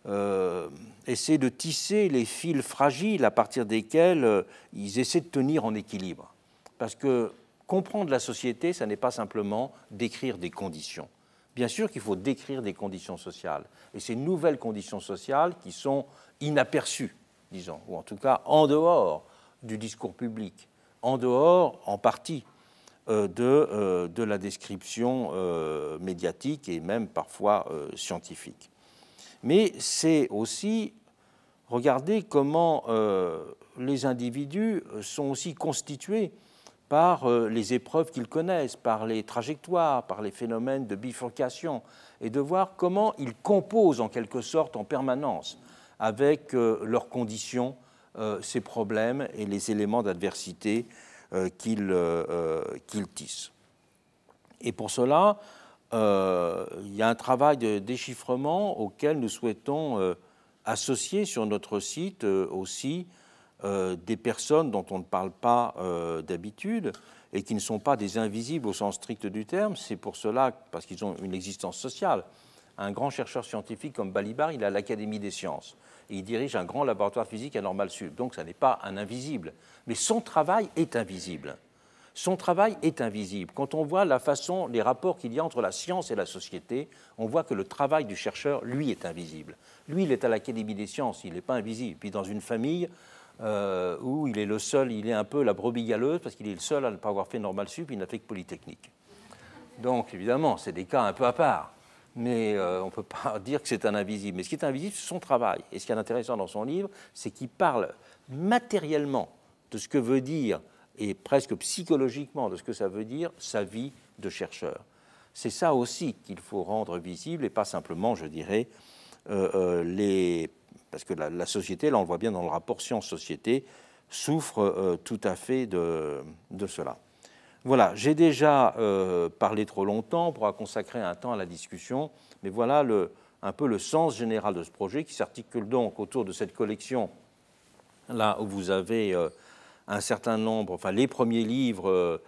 A: euh, essaient de tisser les fils fragiles à partir desquels euh, ils essaient de tenir en équilibre. Parce que comprendre la société, ce n'est pas simplement décrire des conditions. Bien sûr qu'il faut décrire des conditions sociales, et ces nouvelles conditions sociales qui sont inaperçues, disons, ou en tout cas en dehors du discours public, en dehors, en partie, euh, euh, de, la description euh, médiatique et même parfois scientifique. Mais c'est aussi regarder comment les individus sont aussi constitués par les épreuves qu'ils connaissent, par les trajectoires, par les phénomènes de bifurcation, et de voir comment ils composent en quelque sorte en permanence avec leurs conditions, ces problèmes et les éléments d'adversité euh, qu'ils euh, euh, tissent. Et pour cela, il y a un travail de déchiffrement auquel nous souhaitons associer sur notre site aussi des personnes dont on ne parle pas d'habitude et qui ne sont pas des invisibles au sens strict du terme. C'est pour cela, parce qu'ils ont une existence sociale. Un grand chercheur scientifique comme Balibar, il a l'Académie des sciences il dirige un grand laboratoire physique à Normal Sub. Donc ça n'est pas un invisible. Mais son travail est invisible. Son travail est invisible. Quand on voit la façon, les rapports qu'il y a entre la science et la société, on voit que le travail du chercheur, lui, est invisible. Lui, il est à l'Académie des sciences, il n'est pas invisible. Puis dans une famille, euh, où il est le seul, il est un peu la brebis galeuse, parce qu'il est le seul à ne pas avoir fait normal sup, il n'a fait que polytechnique. Donc évidemment, c'est des cas un peu à part mais euh, on ne peut pas dire que c'est un invisible. Mais ce qui est invisible, c'est son travail. Et ce qui est intéressant dans son livre, c'est qu'il parle matériellement de ce que veut dire, et presque psychologiquement de ce que ça veut dire, sa vie de chercheur. C'est ça aussi qu'il faut rendre visible, et pas simplement, je dirais, euh, euh, Parce que la, société, là on le voit bien dans le rapport science-société, souffre tout à fait de cela. Voilà, j'ai déjà euh, parlé trop longtemps, pour consacrer un temps à la discussion, mais voilà un peu le sens général de ce projet qui s'articule donc autour de cette collection, là où vous avez euh, un certain nombre, enfin les premiers livres. Euh,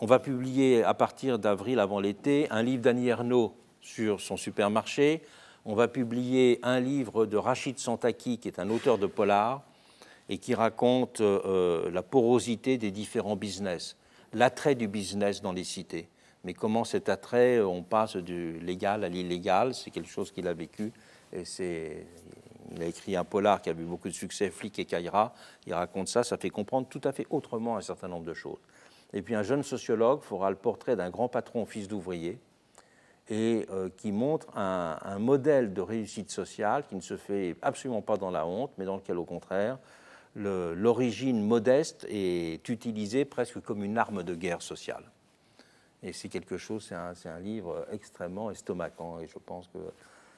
A: on va publier à partir d'avril avant l'été un livre d'Annie Ernaud sur son supermarché. On va publier un livre de Rachid Santaki, qui est un auteur de polar et qui raconte la porosité des différents business l'attrait du business dans les cités. Mais comment cet attrait, euh, on passe du légal à l'illégal, c'est quelque chose qu'il a vécu. Et il a écrit un polar qui a eu beaucoup de succès, Flic et Caïra. Il raconte ça, ça fait comprendre tout à fait autrement un certain nombre de choses. Et puis un jeune sociologue fera le portrait d'un grand patron fils d'ouvrier et euh, qui montre un modèle de réussite sociale qui ne se fait absolument pas dans la honte, mais dans lequel, au contraire, l'origine modeste est utilisée presque comme une arme de guerre sociale. Et c'est quelque chose, c'est un, livre extrêmement estomacant et je pense que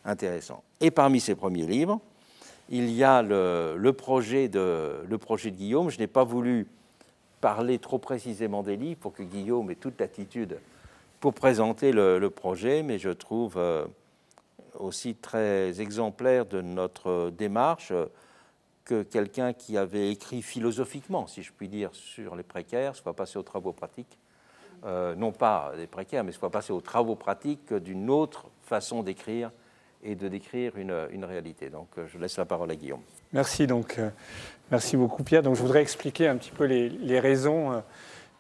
A: intéressant. Et parmi ses premiers livres, il y a le, projet, de, le projet, de, Guillaume. Je n'ai pas voulu parler trop précisément des livres pour que Guillaume ait toute l'attitude pour présenter le, projet, mais je trouve euh, aussi très exemplaire de notre démarche que quelqu'un qui avait écrit philosophiquement, si je puis dire, sur les précaires soit passé aux travaux pratiques, euh, non pas des précaires, mais soit passé aux travaux pratiques d'une autre façon d'écrire et de décrire une, réalité. Donc euh, je laisse la parole à Guillaume.
B: Merci donc. Euh, merci beaucoup Pierre. Donc je voudrais expliquer un petit peu les, raisons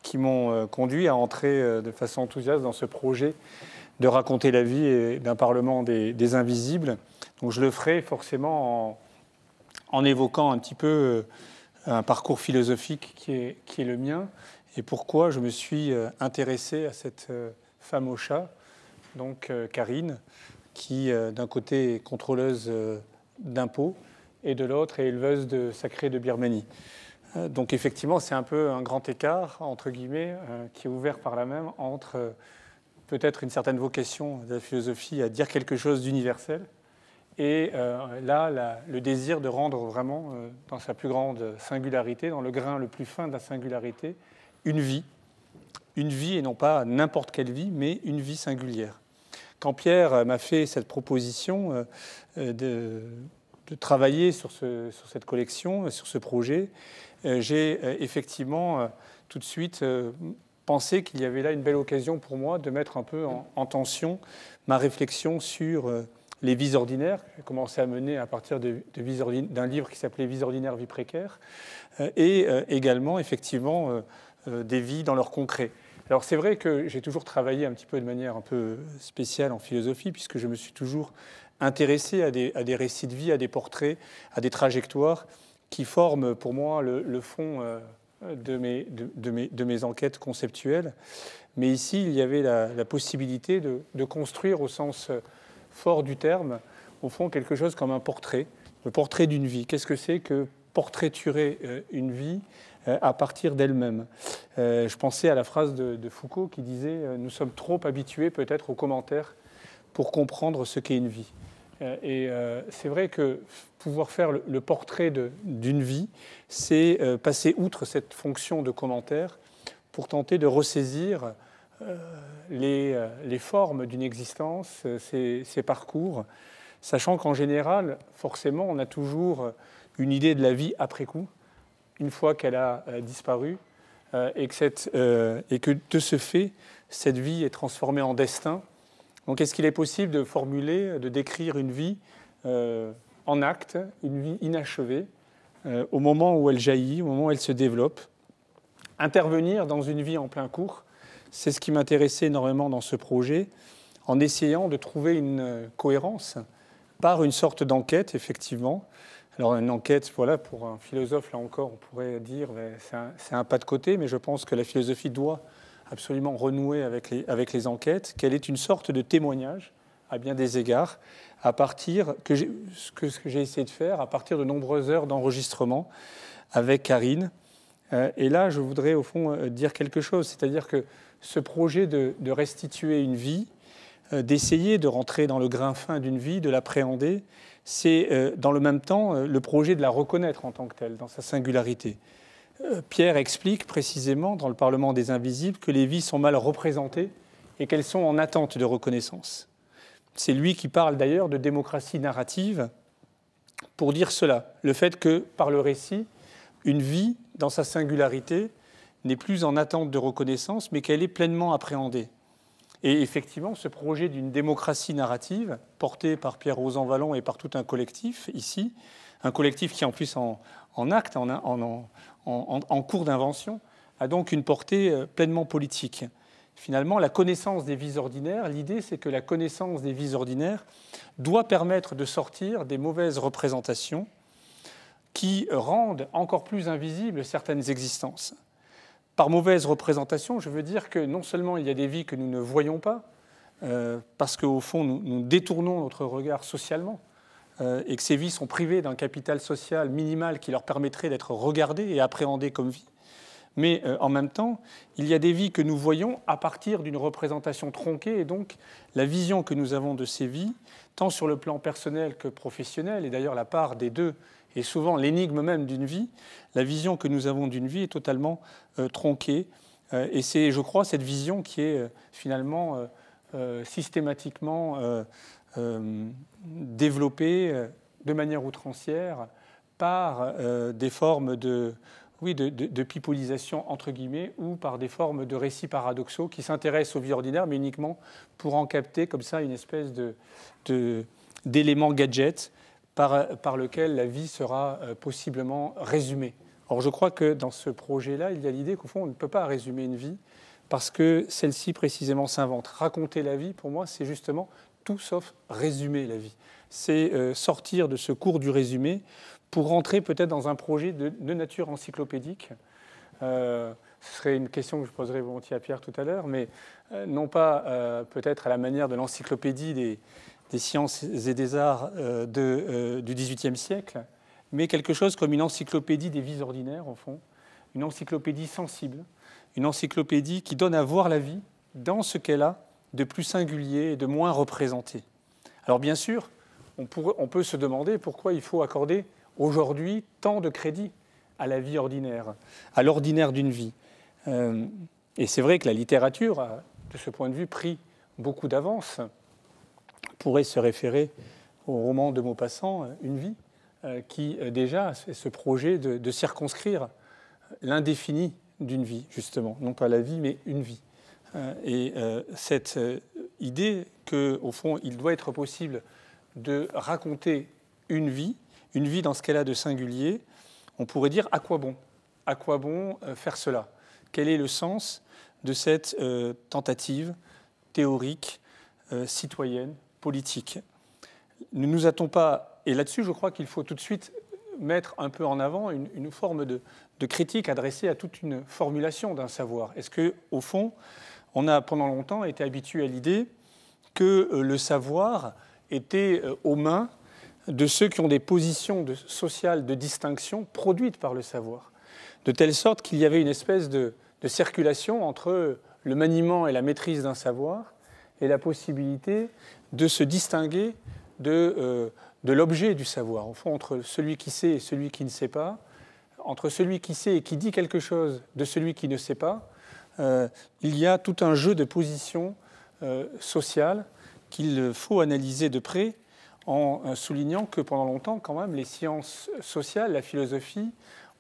B: qui m'ont conduit à entrer de façon enthousiaste dans ce projet de raconter la vie d'un Parlement des, des invisibles. Donc je le ferai forcément en, en évoquant un petit peu euh, un parcours philosophique qui est, le mien et pourquoi je me suis euh, intéressé à cette euh, femme au chat, donc Karine, qui d'un côté est contrôleuse d'impôts et de l'autre est éleveuse de sacré de Birmanie. Donc effectivement, c'est un peu un grand écart, entre guillemets, qui est ouvert par la même entre peut-être une certaine vocation de la philosophie à dire quelque chose d'universel, et euh, là, le désir de rendre vraiment, euh, dans sa plus grande singularité, dans le grain le plus fin de la singularité, une vie, une vie et non pas n'importe quelle vie, mais une vie singulière. Quand Pierre euh, m'a fait cette proposition de, travailler sur, ce, sur, cette collection, sur ce projet, j'ai effectivement tout de suite pensé qu'il y avait là une belle occasion pour moi de mettre un peu en tension ma réflexion sur les vies ordinaires, que j'ai commencé à mener à partir d'un livre qui s'appelait Vies ordinaires, vie précaire, euh, et euh, également, effectivement, euh, des vies dans leur concret. Alors c'est vrai que j'ai toujours travaillé un petit peu de manière un peu spéciale en philosophie, puisque je me suis toujours intéressé à des, récits de vie, à des portraits, à des trajectoires qui forment pour moi le, fond de mes, enquêtes conceptuelles. Mais ici, il y avait la possibilité de, construire au sens fort du terme, au fond, quelque chose comme un portrait, le portrait d'une vie. Qu'est-ce que c'est que portraiturer euh, une vie euh, à partir d'elle-même. Euh, je pensais à la phrase de, Foucault qui disait ⁇ Nous sommes trop habitués peut-être aux commentaires pour comprendre ce qu'est une vie ⁇ Et c'est vrai que pouvoir faire le, le portrait d'une vie, c'est passer outre cette fonction de commentaire pour tenter de ressaisir euh, euh, les, formes d'une existence, ses, euh, parcours, sachant qu'en général, forcément, on a toujours une idée de la vie après coup, une fois qu'elle a disparu, et que, de ce fait, cette vie est transformée en destin. Donc est-ce qu'il est possible de formuler, de décrire une vie en acte, une vie inachevée, au moment où elle jaillit, au moment où elle se développe Intervenir dans une vie en plein cours, c'est ce qui m'intéressait énormément dans ce projet, en essayant de trouver une cohérence par une sorte d'enquête, effectivement. Alors une enquête, voilà, pour un philosophe, là encore, on pourrait dire ben, c'est un, pas de côté, mais je pense que la philosophie doit absolument renouer avec les, avec les enquêtes, qu'elle est une sorte de témoignage à bien des égards, à partir que ce que, j'ai essayé de faire à partir de nombreuses heures d'enregistrement avec Karine. Euh, et là, je voudrais au fond euh, dire quelque chose, c'est-à-dire que ce projet de, restituer une vie, euh, d'essayer de rentrer dans le grain fin d'une vie, de l'appréhender, c'est euh, dans le même temps euh, le projet de la reconnaître en tant que telle, dans sa singularité. Pierre explique précisément dans le Parlement des Invisibles que les vies sont mal représentées et qu'elles sont en attente de reconnaissance. C'est lui qui parle d'ailleurs de démocratie narrative pour dire cela, le fait que par le récit, une vie, dans sa singularité, n'est plus en attente de reconnaissance, mais qu'elle est pleinement appréhendée. Et effectivement, ce projet d'une démocratie narrative, porté par Pierre Rosanvallon et par tout un collectif ici, un collectif qui en plus en, acte, en, en cours d'invention, a donc une portée euh, pleinement politique. Finalement, la connaissance des vies ordinaires, l'idée c'est que la connaissance des vies ordinaires doit permettre de sortir des mauvaises représentations qui rendent encore plus invisibles certaines existences par mauvaise représentation, je veux dire que non seulement il y a des vies que nous ne voyons pas, euh, parce qu'au fond, nous, détournons notre regard socialement, euh, et que ces vies sont privées d'un capital social minimal qui leur permettrait d'être regardées et appréhendées comme vies, Mais euh, en même temps, il y a des vies que nous voyons à partir d'une représentation tronquée, et donc la vision que nous avons de ces vies, tant sur le plan personnel que professionnel, et d'ailleurs la part des deux et souvent l'énigme même d'une vie, la vision que nous avons d'une vie est totalement euh, tronquée. Euh, et c'est, je crois, cette vision qui est euh, finalement systématiquement développée de manière outrancière par des formes de, oui, de, pipolisation entre guillemets ou par des formes de récits paradoxaux qui s'intéressent aux vies ordinaires, mais uniquement pour en capter comme ça une espèce d'élément gadget. Euh, par, lequel la vie sera euh, possiblement résumée. Or, je crois que dans ce projet-là, il y a l'idée qu'au fond, on ne peut pas résumer une vie parce que celle-ci précisément s'invente. Raconter la vie, pour moi, c'est justement tout sauf résumer la vie. C'est euh, sortir de ce cours du résumé pour rentrer peut-être dans un projet de, nature encyclopédique. ce serait une question que je poserai volontiers à Pierre tout à l'heure, mais non pas peut-être à la manière de l'encyclopédie des, des sciences et des arts euh, euh, du XVIIIe siècle, mais quelque chose comme une encyclopédie des vies ordinaires, au fond, une encyclopédie sensible, une encyclopédie qui donne à voir la vie dans ce qu'elle a de plus singulier et de moins représenté. Alors bien sûr, on, peut se demander pourquoi il faut accorder aujourd'hui tant de crédit à la vie ordinaire, à l'ordinaire d'une vie. Euh, et c'est vrai que la littérature a, de ce point de vue, pris beaucoup d'avance pourrait se référer au roman de Maupassant, euh, Une vie, euh, qui euh, déjà fait ce projet de, circonscrire l'indéfini d'une vie, justement, non pas la vie, mais une vie. Et cette idée qu'au fond, il doit être possible de raconter une vie, une vie dans ce qu'elle a de singulier, on pourrait dire à quoi bon À quoi bon faire cela Quel est le sens de cette tentative théorique, citoyenne, politique. Ne nous a pas, et là-dessus je crois qu'il faut tout de suite mettre un peu en avant une, forme de, critique adressée à toute une formulation d'un savoir. Est-ce que, au fond, on a pendant longtemps été habitué à l'idée que euh, le savoir était euh, aux mains de ceux qui ont des positions sociales de distinction produites par le savoir, de telle sorte qu'il y avait une espèce de, de circulation entre le maniement et la maîtrise d'un savoir et la possibilité de se distinguer de, euh, l'objet du savoir. entre celui qui sait et celui qui ne sait pas, entre celui qui sait et qui dit quelque chose de celui qui ne sait pas, euh, il y a tout un jeu de position euh, sociale qu'il faut analyser de près en soulignant que pendant longtemps, quand même, les sciences sociales, la philosophie,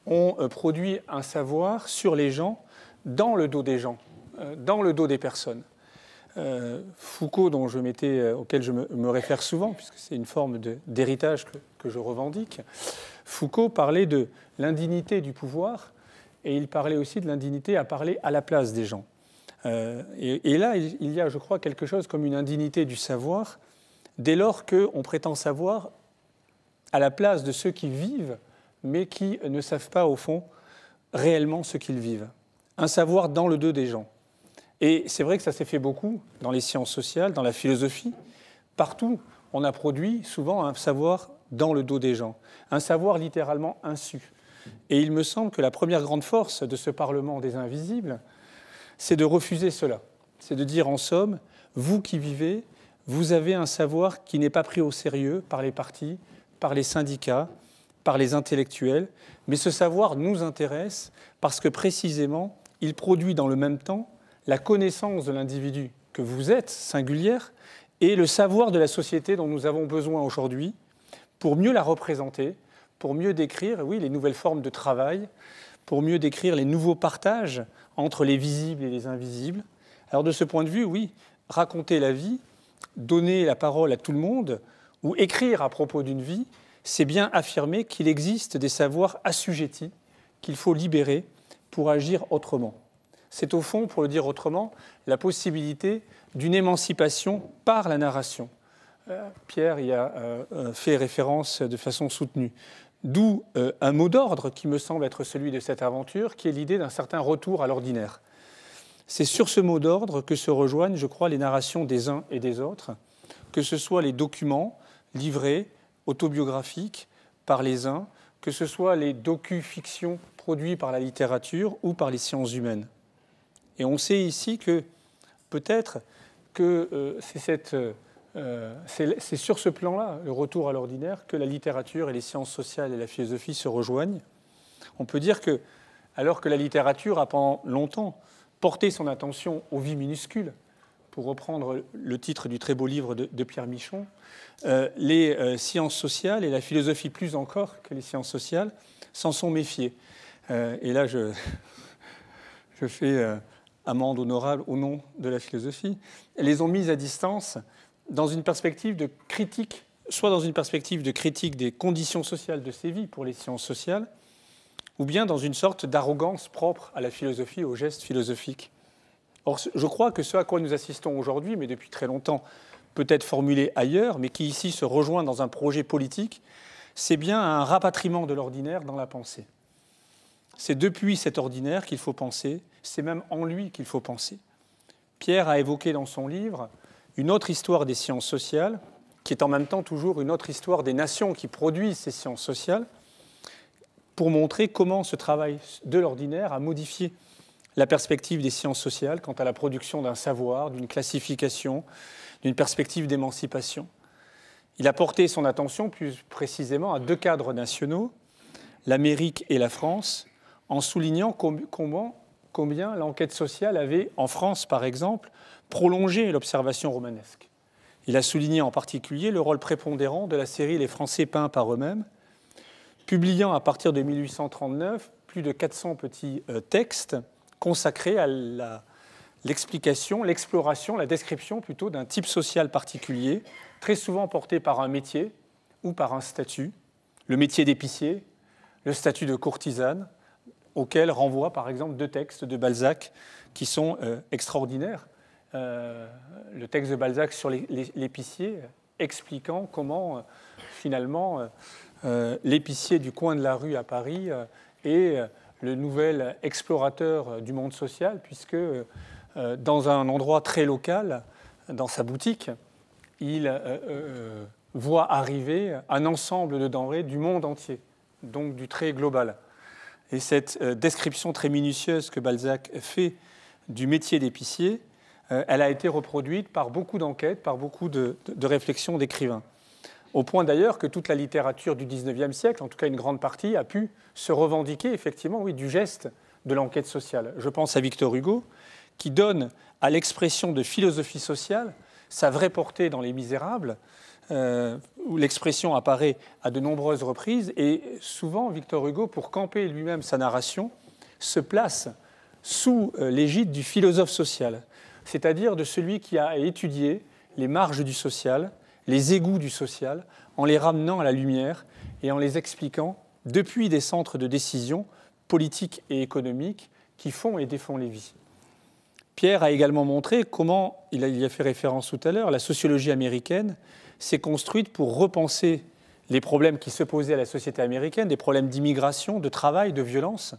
B: ont produit un savoir sur les gens dans le dos des gens, dans le dos des personnes. Euh, Foucault, dont je m'étais, euh, auquel je me, réfère souvent, puisque c'est une forme d'héritage que, je revendique, Foucault parlait de l'indignité du pouvoir et il parlait aussi de l'indignité à parler à la place des gens. Euh, et, là, il, y a, je crois, quelque chose comme une indignité du savoir, dès lors qu'on prétend savoir à la place de ceux qui vivent, mais qui ne savent pas, au fond, réellement ce qu'ils vivent. Un savoir dans le dos des gens et c'est vrai que ça s'est fait beaucoup dans les sciences sociales, dans la philosophie. Partout, on a produit souvent un savoir dans le dos des gens, un savoir littéralement insu. Et il me semble que la première grande force de ce Parlement des invisibles, c'est de refuser cela. C'est de dire en somme, vous qui vivez, vous avez un savoir qui n'est pas pris au sérieux par les partis, par les syndicats, par les intellectuels, mais ce savoir nous intéresse parce que précisément, il produit dans le même temps la connaissance de l'individu que vous êtes, singulière, et le savoir de la société dont nous avons besoin aujourd'hui pour mieux la représenter, pour mieux décrire, oui, les nouvelles formes de travail, pour mieux décrire les nouveaux partages entre les visibles et les invisibles. Alors de ce point de vue, oui, raconter la vie, donner la parole à tout le monde, ou écrire à propos d'une vie, c'est bien affirmer qu'il existe des savoirs assujettis qu'il faut libérer pour agir autrement c'est au fond, pour le dire autrement, la possibilité d'une émancipation par la narration. Euh, Pierre y a euh, fait référence de façon soutenue. D'où euh, un mot d'ordre qui me semble être celui de cette aventure, qui est l'idée d'un certain retour à l'ordinaire. C'est sur ce mot d'ordre que se rejoignent, je crois, les narrations des uns et des autres, que ce soit les documents livrés, autobiographiques, par les uns, que ce soit les docu-fictions produits par la littérature ou par les sciences humaines. Et on sait ici que peut-être que euh, euh, c'est sur ce plan-là, le retour à l'ordinaire, que la littérature et les sciences sociales et la philosophie se rejoignent. On peut dire que, alors que la littérature a pendant longtemps porté son attention aux vies minuscules, pour reprendre le titre du très beau livre de, Pierre Michon, euh, les sciences sociales et la philosophie plus encore que les sciences sociales s'en sont méfiées. et là, je fais amende honorable au nom de la philosophie, les ont mises à distance dans une perspective de critique, soit dans une perspective de critique des conditions sociales de ces vies pour les sciences sociales, ou bien dans une sorte d'arrogance propre à la philosophie, aux gestes philosophiques. Or, je crois que ce à quoi nous assistons aujourd'hui, mais depuis très longtemps peut-être formulé ailleurs, mais qui ici se rejoint dans un projet politique, c'est bien un rapatriement de l'ordinaire dans la pensée. C'est depuis cet ordinaire qu'il faut penser, c'est même en lui qu'il faut penser. Pierre a évoqué dans son livre une autre histoire des sciences sociales, qui est en même temps toujours une autre histoire des nations qui produisent ces sciences sociales, pour montrer comment ce travail de l'ordinaire a modifié la perspective des sciences sociales quant à la production d'un savoir, d'une classification, d'une perspective d'émancipation. Il a porté son attention plus précisément à deux cadres nationaux, l'Amérique et la France, en soulignant comment combien l'enquête sociale avait, en France par exemple, prolongé l'observation romanesque. Il a souligné en particulier le rôle prépondérant de la série Les Français peints par eux-mêmes, publiant à partir de 1839 plus de 400 petits euh, textes consacrés à l'explication, l'exploration, la description plutôt d'un type social particulier, très souvent porté par un métier ou par un statut, le métier d'épicier, le statut de courtisane, auquel renvoie, par exemple deux textes de Balzac qui sont euh, extraordinaires. Euh, le texte de Balzac sur l'épicier, expliquant comment euh, finalement l'épicier du coin de la rue à Paris est le nouvel explorateur du monde social, puisque dans un endroit très local, dans sa boutique, il voit arriver un ensemble de denrées du monde entier, donc du très global. Et cette euh, description très minutieuse que Balzac fait du métier d'épicier, euh, elle a été reproduite par beaucoup d'enquêtes, par beaucoup de, réflexions d'écrivains. Au point d'ailleurs que toute la littérature du 19e siècle, en tout cas une grande partie, a pu se revendiquer effectivement du geste de l'enquête sociale. Je pense à Victor Hugo, qui donne à l'expression de philosophie sociale sa vraie portée dans Les Misérables, euh, où l'expression apparaît à de nombreuses reprises, et souvent Victor Hugo, pour camper lui-même sa narration, se place sous euh, l'égide du philosophe social, c'est-à-dire de celui qui a étudié les marges du social, les égouts du social, en les ramenant à la lumière et en les expliquant depuis des centres de décision politiques et économiques qui font et défont les vies. Pierre a également montré comment, il y a fait référence tout à l'heure, la sociologie américaine s'est construite pour repenser les problèmes qui se posaient à la société américaine, des problèmes d'immigration, de travail, de violence,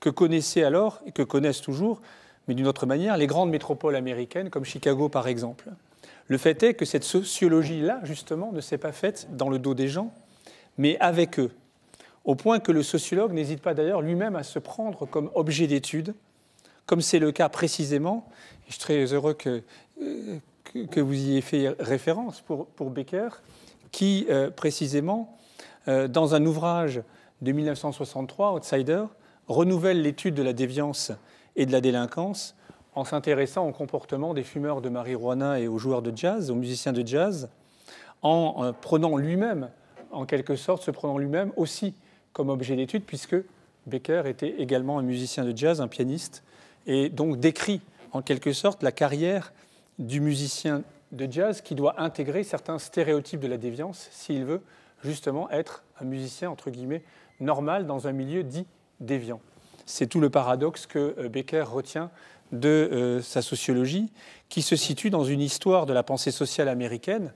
B: que connaissaient alors et que connaissent toujours, mais d'une autre manière, les grandes métropoles américaines, comme Chicago par exemple. Le fait est que cette sociologie-là, justement, ne s'est pas faite dans le dos des gens, mais avec eux, au point que le sociologue n'hésite pas d'ailleurs lui-même à se prendre comme objet d'étude, comme c'est le cas précisément, et je suis très heureux que euh, que vous y ayez fait référence pour, Becker, qui euh, précisément, euh, dans un ouvrage de 1963, Outsider, renouvelle l'étude de la déviance et de la délinquance en s'intéressant au comportement des fumeurs de marijuana et aux joueurs de jazz, aux musiciens de jazz, en euh, prenant lui-même, en quelque sorte, se prenant lui-même aussi comme objet d'étude, puisque Becker était également un musicien de jazz, un pianiste, et donc décrit en quelque sorte la carrière du musicien de jazz qui doit intégrer certains stéréotypes de la déviance s'il veut justement être un musicien, entre guillemets, normal dans un milieu dit déviant. C'est tout le paradoxe que euh, Becker retient de euh, sa sociologie, qui se situe dans une histoire de la pensée sociale américaine,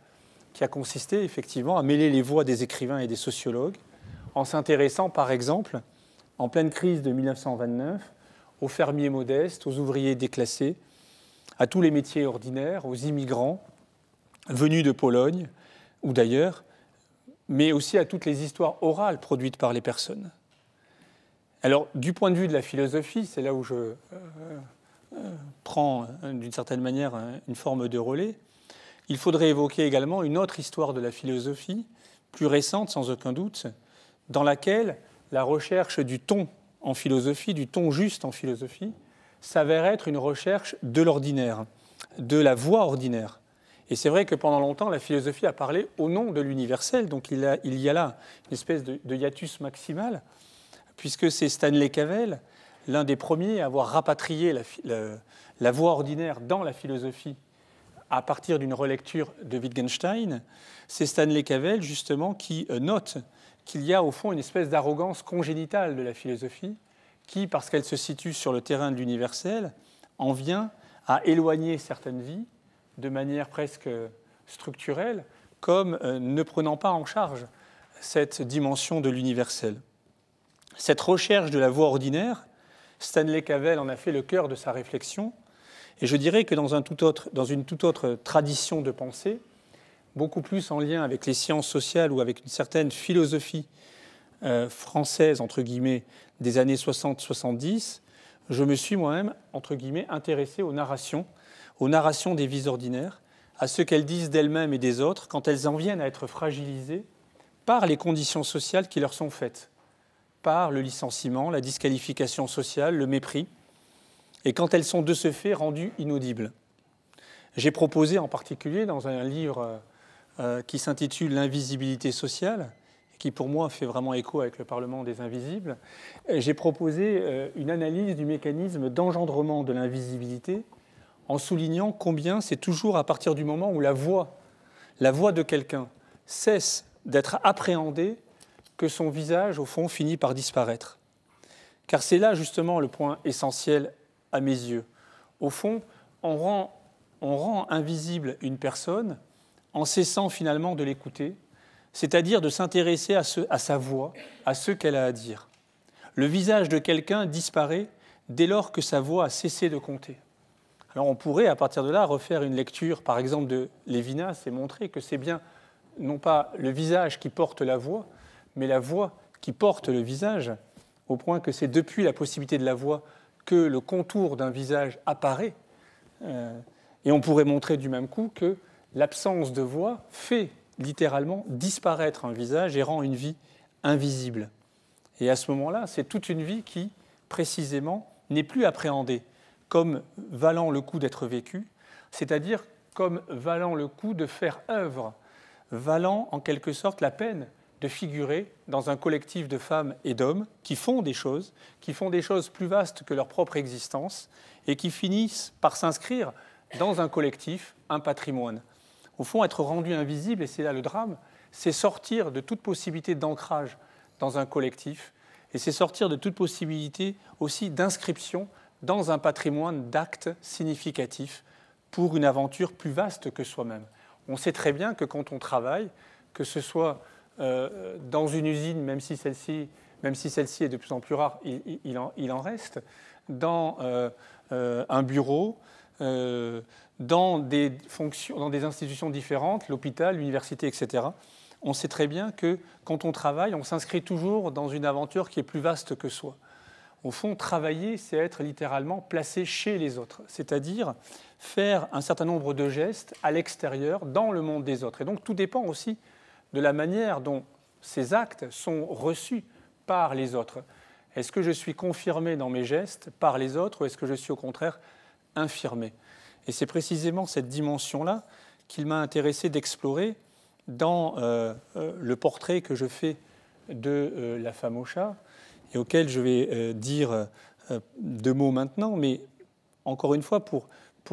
B: qui a consisté effectivement à mêler les voix des écrivains et des sociologues, en s'intéressant par exemple, en pleine crise de 1929, aux fermiers modestes, aux ouvriers déclassés, à tous les métiers ordinaires, aux immigrants venus de Pologne ou d'ailleurs, mais aussi à toutes les histoires orales produites par les personnes. Alors, du point de vue de la philosophie, c'est là où je euh, euh, prends euh, d'une certaine manière une forme de relais, il faudrait évoquer également une autre histoire de la philosophie, plus récente sans aucun doute, dans laquelle la recherche du ton en philosophie, du ton juste en philosophie, s'avère être une recherche de l'ordinaire, de la voie ordinaire. Et c'est vrai que pendant longtemps, la philosophie a parlé au nom de l'universel, donc il, y a là une espèce de, hiatus maximal, puisque c'est Stanley Cavell, l'un des premiers à avoir rapatrié la, voie ordinaire dans la philosophie à partir d'une relecture de Wittgenstein. C'est Stanley Cavell, justement, qui euh, note qu'il y a au fond une espèce d'arrogance congénitale de la philosophie, qui, parce qu'elle se situe sur le terrain de l'universel, en vient à éloigner certaines vies de manière presque structurelle, comme euh, ne prenant pas en charge cette dimension de l'universel. Cette recherche de la voie ordinaire, Stanley Cavell en a fait le cœur de sa réflexion, et je dirais que dans, dans une toute autre tradition de pensée, beaucoup plus en lien avec les sciences sociales ou avec une certaine philosophie euh, française, entre guillemets, des années 60-70, je me suis moi-même, entre guillemets, intéressé aux narrations, aux narrations des vies ordinaires, à ce qu'elles disent d'elles-mêmes et des autres quand elles en viennent à être fragilisées par les conditions sociales qui leur sont faites, par le licenciement, la disqualification sociale, le mépris, et quand elles sont de ce fait rendues inaudibles. J'ai proposé en particulier dans un livre euh, euh, qui s'intitule L'invisibilité sociale, qui pour moi fait vraiment écho avec le Parlement des invisibles, euh, j'ai proposé euh, une analyse du mécanisme d'engendrement de l'invisibilité en soulignant combien c'est toujours à partir du moment où la voix, la voix de quelqu'un cesse d'être appréhendée que son visage, au fond, finit par disparaître. Car c'est là justement le point essentiel à mes yeux. Au fond, on rend, on rend invisible une personne en cessant finalement de l'écouter, c'est-à-dire de s'intéresser à, sa voix, à ce qu'elle a à dire. Le visage de quelqu'un disparaît dès lors que sa voix a cessé de compter. Alors on pourrait, à partir de là, refaire une lecture, par exemple, de Lévinas et montrer que c'est bien non pas le visage qui porte la voix, mais la voix qui porte le visage, au point que c'est depuis la possibilité de la voix que le contour d'un visage apparaît. Euh, et on pourrait montrer du même coup que l'absence de voix fait littéralement disparaître un visage et rend une vie invisible. Et à ce moment-là, c'est toute une vie qui, précisément, n'est plus appréhendée comme valant le coup d'être vécue, c'est-à-dire comme valant le coup de faire œuvre, valant en quelque sorte la peine de figurer dans un collectif de femmes et d'hommes qui font des choses, qui font des choses plus vastes que leur propre existence et qui finissent par s'inscrire dans un collectif, un patrimoine. Au fond, être rendu invisible, et c'est là le drame, c'est sortir de toute possibilité d'ancrage dans un collectif, et c'est sortir de toute possibilité aussi d'inscription dans un patrimoine d'actes significatifs pour une aventure plus vaste que soi-même. On sait très bien que quand on travaille, que ce soit euh, dans une usine, même si celle-ci si celle est de plus en plus rare, il, en, reste, dans euh, euh, un bureau, dans des, institutions différentes, l'hôpital, l'université, etc., on sait très bien que quand on travaille, on s'inscrit toujours dans une aventure qui est plus vaste que soi. Au fond, travailler, c'est être littéralement placé chez les autres, c'est-à-dire faire un certain nombre de gestes à l'extérieur, dans le monde des autres. Et donc tout dépend aussi de la manière dont ces actes sont reçus par les autres. Est-ce que je suis confirmé dans mes gestes par les autres ou est-ce que je suis au contraire infirmé et c'est précisément cette dimension-là qu'il m'a intéressé d'explorer dans euh, euh, le portrait que je fais de euh, la femme au chat, et auquel je vais dire deux mots maintenant, mais encore une fois, pour,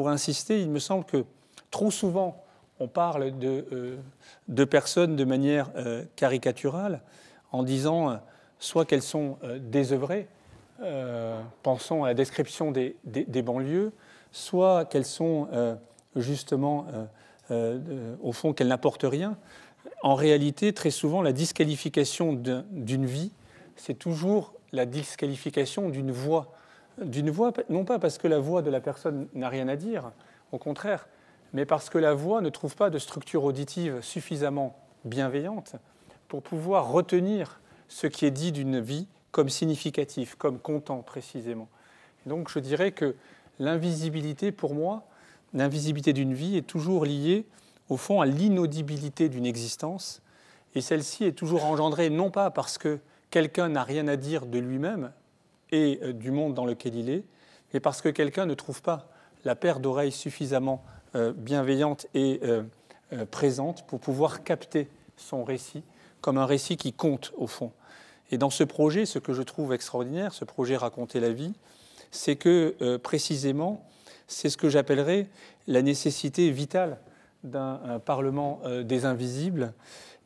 B: insister, il me semble que trop souvent, on parle de, personnes de manière caricaturale, en disant soit qu'elles sont désœuvrées, pensons à la description des banlieues, soit qu'elles sont euh, justement, euh, euh, au fond, qu'elles n'apportent rien. En réalité, très souvent, la disqualification d'une vie, c'est toujours la disqualification d'une voix. D'une voix, non pas parce que la voix de la personne n'a rien à dire, au contraire, mais parce que la voix ne trouve pas de structure auditive suffisamment bienveillante pour pouvoir retenir ce qui est dit d'une vie comme significatif, comme content, précisément. donc je dirais que l'invisibilité, pour moi, l'invisibilité d'une vie est toujours liée, au fond, à l'inaudibilité d'une existence. Et celle-ci est toujours engendrée non pas parce que quelqu'un n'a rien à dire de lui-même et euh, du monde dans lequel il est, mais parce que quelqu'un ne trouve pas la paire d'oreilles suffisamment euh, bienveillante et euh, présente pour pouvoir capter son récit comme un récit qui compte au fond. Et dans ce projet, ce que je trouve extraordinaire, ce projet Raconter la vie, c'est que euh, précisément, c'est ce que j'appellerais la nécessité vitale d'un Parlement euh, des invisibles,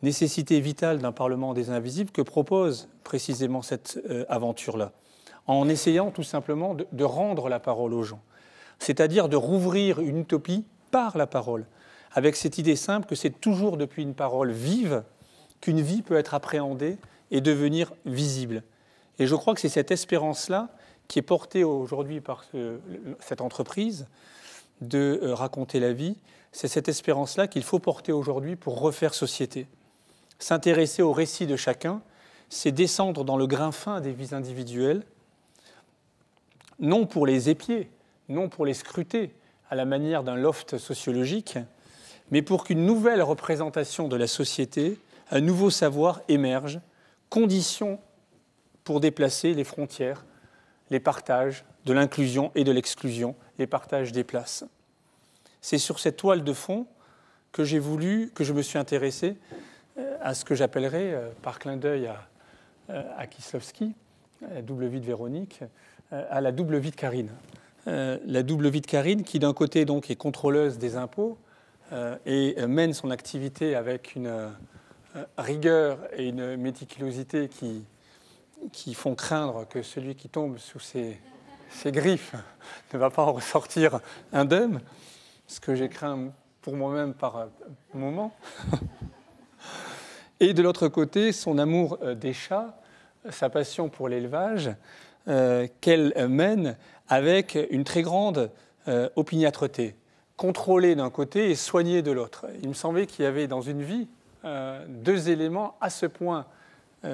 B: nécessité vitale d'un Parlement des invisibles que propose précisément cette euh, aventure-là, en essayant tout simplement de, de rendre la parole aux gens, c'est-à-dire de rouvrir une utopie par la parole, avec cette idée simple que c'est toujours depuis une parole vive qu'une vie peut être appréhendée et devenir visible. Et je crois que c'est cette espérance-là qui est porté aujourd'hui par cette entreprise de euh, raconter la vie, c'est cette espérance-là qu'il faut porter aujourd'hui pour refaire société. S'intéresser au récit de chacun, c'est descendre dans le grain fin des vies individuelles, non pour les épier, non pour les scruter à la manière d'un loft sociologique, mais pour qu'une nouvelle représentation de la société, un nouveau savoir émerge, condition pour déplacer les frontières les partages de l'inclusion et de l'exclusion, les partages des places. C'est sur cette toile de fond que j'ai voulu, que je me suis intéressé euh, à ce que j'appellerai, euh, par clin d'œil à, euh, à Kislovski, la double vie de Véronique, à la double vie de Karine. La double vie de Karine, qui d'un côté donc est contrôleuse des impôts et mène son activité avec une rigueur et une méticulosité qui, qui font craindre que celui qui tombe sous ses, griffes ne va pas en ressortir indemne, ce que j'ai craint pour moi-même par euh, moment. Et de l'autre côté, son amour euh, des chats, euh, sa passion pour l'élevage, qu'elle mène avec une très grande opiniâtreté, contrôlée d'un côté et soignée de l'autre. Il me semblait qu'il y avait dans une vie deux éléments à ce point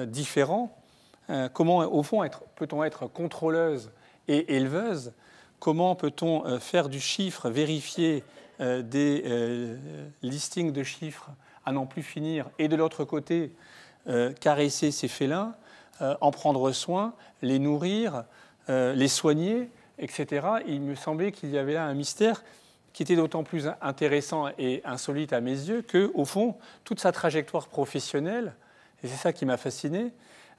B: différents euh, comment, au fond, peut-on être contrôleuse et éleveuse Comment peut-on euh, faire du chiffre, vérifier euh, des listings de chiffres à n'en plus finir, et de l'autre côté, caresser ces félins, en prendre soin, les nourrir, les soigner, etc. Il me semblait qu'il y avait là un mystère qui était d'autant plus intéressant et insolite à mes yeux que, au fond, toute sa trajectoire professionnelle, et c'est ça qui m'a fasciné,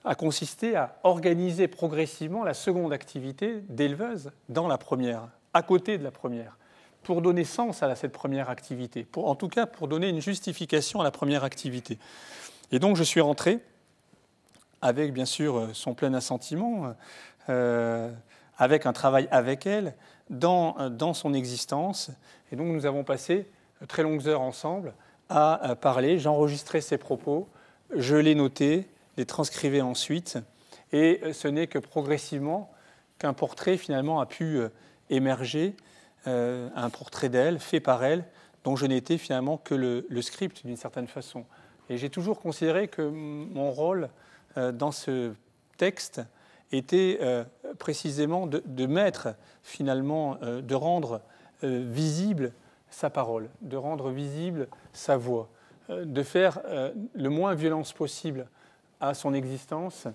B: a consisté à organiser progressivement la seconde activité d'éleveuse dans la première, à côté de la première, pour donner sens à cette première activité, en tout cas pour donner une justification à la première activité. Et donc je suis rentré avec bien sûr son plein assentiment, euh, avec un travail avec elle, dans, son existence. Et donc nous avons passé très longues heures ensemble à parler, j'enregistrais ses propos, je l'ai noté, les transcrivait ensuite. Et euh, ce n'est que progressivement qu'un portrait finalement a pu euh, émerger, euh, un portrait d'elle, fait par elle, dont je n'étais finalement que le, script d'une certaine façon. Et j'ai toujours considéré que mon rôle dans ce texte était précisément de, de, mettre finalement, de rendre visible sa parole, de rendre visible sa voix, de faire le moins violence possible à son existence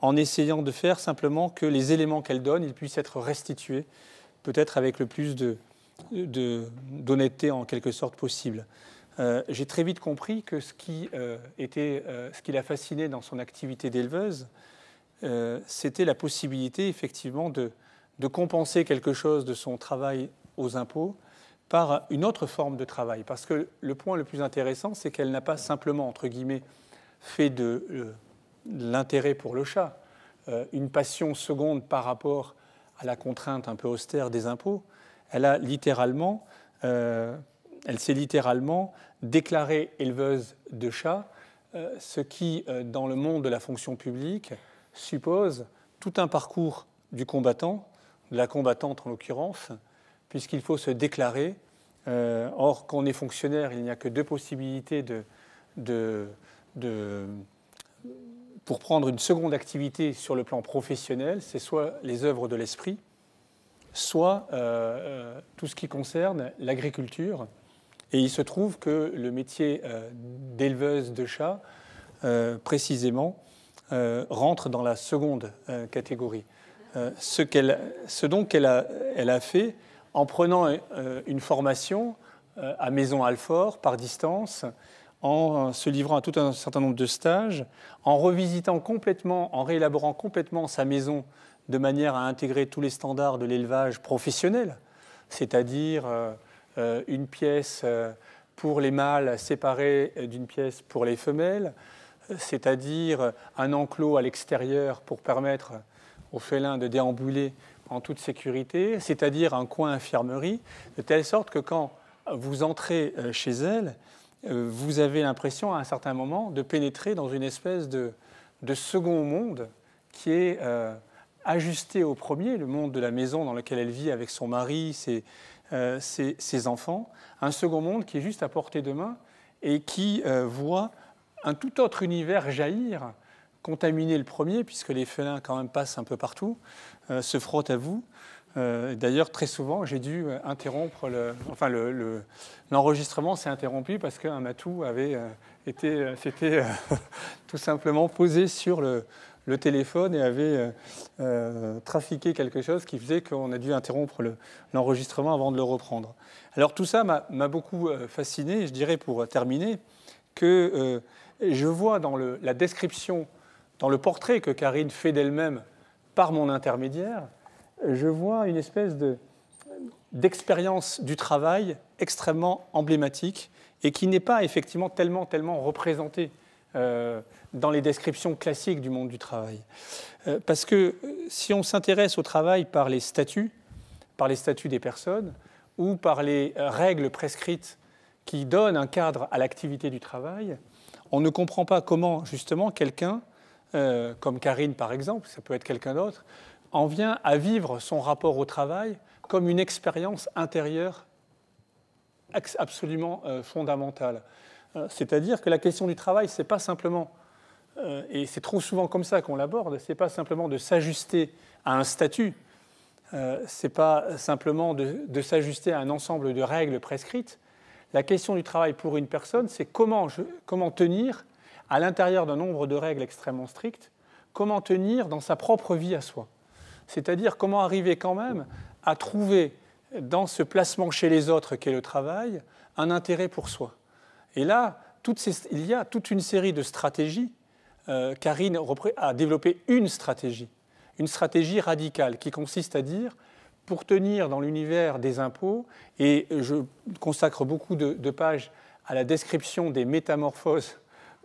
B: en essayant de faire simplement que les éléments qu'elle donne ils puissent être restitués, peut-être avec le plus d'honnêteté de, en quelque sorte possible. Euh, j'ai très vite compris que ce qui, euh, était, euh, ce l'a fasciné dans son activité d'éleveuse, c'était la possibilité effectivement de, de compenser quelque chose de son travail aux impôts par une autre forme de travail. Parce que le point le plus intéressant, c'est qu'elle n'a pas simplement, entre guillemets, fait de l'intérêt pour le chat, euh, une passion seconde par rapport à la contrainte un peu austère des impôts, elle a littéralement, euh, elle s'est littéralement déclarée éleveuse de chat, euh, ce qui, dans le monde de la fonction publique, suppose tout un parcours du combattant, de la combattante en l'occurrence, puisqu'il faut se déclarer. or, quand on est fonctionnaire, il n'y a que deux possibilités de pour prendre une seconde activité sur le plan professionnel, c'est soit les œuvres de l'esprit, soit euh, euh, tout ce qui concerne l'agriculture. Et il se trouve que le métier euh, d'éleveuse de chats, précisément, rentre dans la seconde catégorie. ce, qu'elle, ce donc qu'elle a, elle a fait en prenant une formation à Maison Alfort par distance, en euh, se livrant à tout un certain nombre de stages, en revisitant complètement, en réélaborant complètement sa maison de manière à intégrer tous les standards de l'élevage professionnel, c'est-à-dire euh, euh, une pièce pour les mâles séparée d'une pièce pour les femelles, c'est-à-dire un enclos à l'extérieur pour permettre aux félins de déambuler en toute sécurité, c'est-à-dire un coin infirmerie, de telle sorte que quand vous entrez chez elle, euh, vous avez l'impression à un certain moment de pénétrer dans une espèce de, second monde qui est euh, ajusté au premier, le monde de la maison dans lequel elle vit avec son mari, ses, euh, enfants, un second monde qui est juste à portée de main et qui voit un tout autre univers jaillir, contaminer le premier, puisque les félins quand même passent un peu partout, se frottent à vous. Euh, d'ailleurs, très souvent, j'ai dû euh, interrompre enfin l'enregistrement s'est interrompu parce qu'un matou avait euh, été, s'était tout simplement posé sur le, téléphone et avait trafiqué quelque chose qui faisait qu'on a dû interrompre l'enregistrement avant de le reprendre. Alors tout ça m'a beaucoup fasciné, je dirais pour terminer, que je vois dans la description, dans le portrait que Karine fait d'elle-même par mon intermédiaire, je vois une espèce d'expérience du travail extrêmement emblématique et qui n'est pas effectivement tellement, tellement représentée euh, dans les descriptions classiques du monde du travail. Euh, parce que euh, si on s'intéresse au travail par les statuts, par les statuts des personnes, ou par les règles prescrites qui donnent un cadre à l'activité du travail, on ne comprend pas comment justement quelqu'un, comme Karine par exemple, ça peut être quelqu'un d'autre, en vient à vivre son rapport au travail comme une expérience intérieure absolument euh, fondamentale. Euh, c'est-à-dire que la question du travail, c'est pas simplement, euh, et c'est trop souvent comme ça qu'on l'aborde, c'est pas simplement de s'ajuster à un statut, c'est pas simplement de, s'ajuster à un ensemble de règles prescrites. La question du travail pour une personne, c'est comment tenir à l'intérieur d'un nombre de règles extrêmement strictes, comment tenir dans sa propre vie à soi c'est-à-dire comment arriver quand même à trouver dans ce placement chez les autres qu'est le travail un intérêt pour soi. Et là, il y a toute une série de stratégies. Euh, Karine a développé une stratégie, une stratégie radicale qui consiste à dire pour tenir dans l'univers des impôts, et je consacre beaucoup de pages à la description des métamorphoses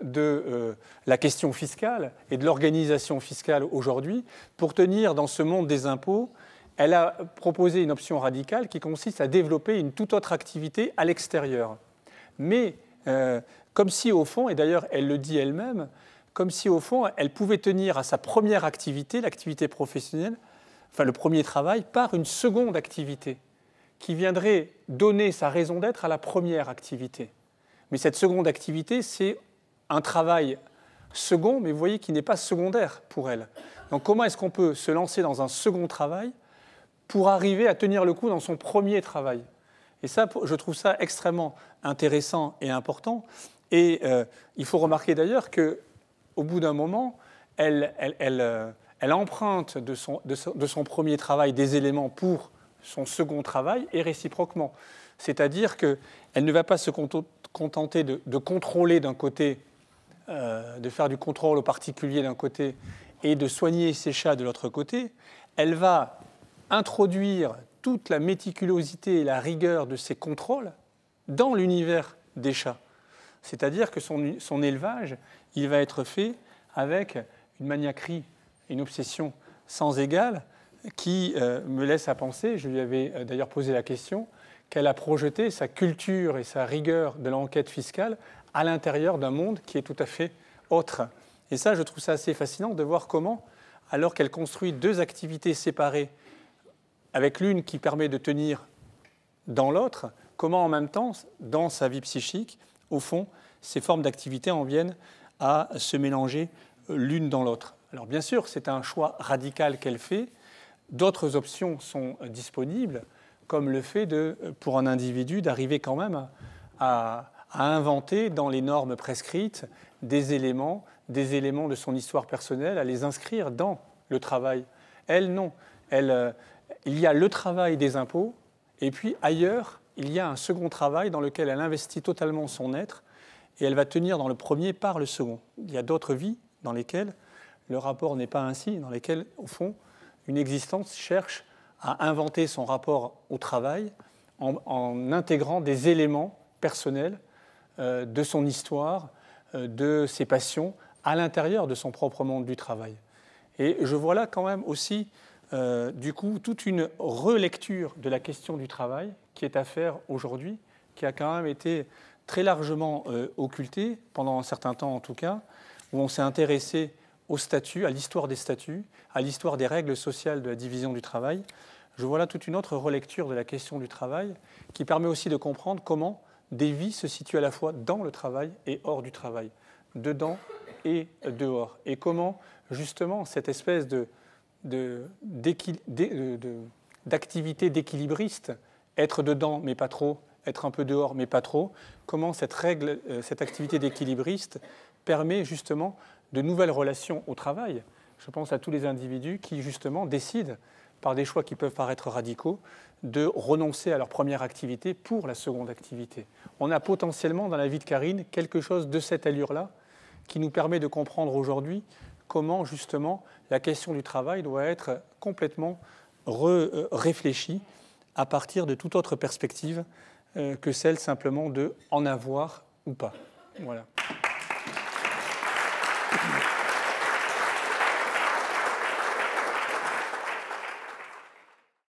B: de euh, la question fiscale et de l'organisation fiscale aujourd'hui, pour tenir dans ce monde des impôts, elle a proposé une option radicale qui consiste à développer une toute autre activité à l'extérieur. Mais euh, comme si au fond, et d'ailleurs elle le dit elle-même, comme si au fond elle pouvait tenir à sa première activité, l'activité professionnelle, enfin le premier travail, par une seconde activité qui viendrait donner sa raison d'être à la première activité. Mais cette seconde activité, c'est un travail second, mais vous voyez qu'il n'est pas secondaire pour elle. Donc comment est-ce qu'on peut se lancer dans un second travail pour arriver à tenir le coup dans son premier travail Et ça, je trouve ça extrêmement intéressant et important. Et euh, il faut remarquer d'ailleurs qu'au bout d'un moment, elle, elle, elle, euh, emprunte de son, de, son, premier travail des éléments pour son second travail et réciproquement. C'est-à-dire qu'elle ne va pas se contenter de contrôler d'un côté euh, de faire du contrôle aux particuliers d'un côté et de soigner ses chats de l'autre côté, elle va introduire toute la méticulosité et la rigueur de ses contrôles dans l'univers des chats. C'est-à-dire que son, élevage, il va être fait avec une maniaquerie, une obsession sans égale qui euh, me laisse à penser, je lui avais euh, d'ailleurs posé la question, qu'elle a projeté sa culture et sa rigueur de l'enquête fiscale à l'intérieur d'un monde qui est tout à fait autre. Et ça, je trouve ça assez fascinant de voir comment, alors qu'elle construit deux activités séparées, avec l'une qui permet de tenir dans l'autre, comment en même temps, dans sa vie psychique, au fond, ces formes d'activité en viennent à se mélanger l'une dans l'autre. Alors bien sûr, c'est un choix radical qu'elle fait. D'autres options sont disponibles, comme le fait de, pour un individu d'arriver quand même à, à inventer dans les normes prescrites des éléments, des éléments de son histoire personnelle, à les inscrire dans le travail. Elle, non. Elle, euh, il y a le travail des impôts, et puis ailleurs, il y a un second travail dans lequel elle investit totalement son être, et elle va tenir dans le premier par le second. Il y a d'autres vies dans lesquelles le rapport n'est pas ainsi, dans lesquelles, au fond, une existence cherche à inventer son rapport au travail en, en intégrant des éléments personnels euh, de son histoire, euh, de ses passions à l'intérieur de son propre monde du travail. Et je vois là quand même aussi, euh, du coup, toute une relecture de la question du travail qui est à faire aujourd'hui, qui a quand même été très largement occultée, pendant un certain temps en tout cas, où on s'est intéressé au statut, à l'histoire des statuts, à l'histoire des règles sociales de la division du travail. Je vois là toute une autre relecture de la question du travail qui permet aussi de comprendre comment des vies se situent à la fois dans le travail et hors du travail, dedans et dehors. Et comment, justement, cette espèce de, d'activité d'équilibriste, être dedans mais pas trop, être un peu dehors mais pas trop, comment cette règle, euh, cette activité d'équilibriste permet justement de nouvelles relations au travail. Je pense à tous les individus qui justement décident par des choix qui peuvent paraître radicaux, de renoncer à leur première activité pour la seconde activité. On a potentiellement dans la vie de Karine quelque chose de cette allure-là qui nous permet de comprendre aujourd'hui comment justement la question du travail doit être complètement euh, réfléchie à partir de toute autre perspective euh, que celle simplement de en avoir ou pas. Voilà.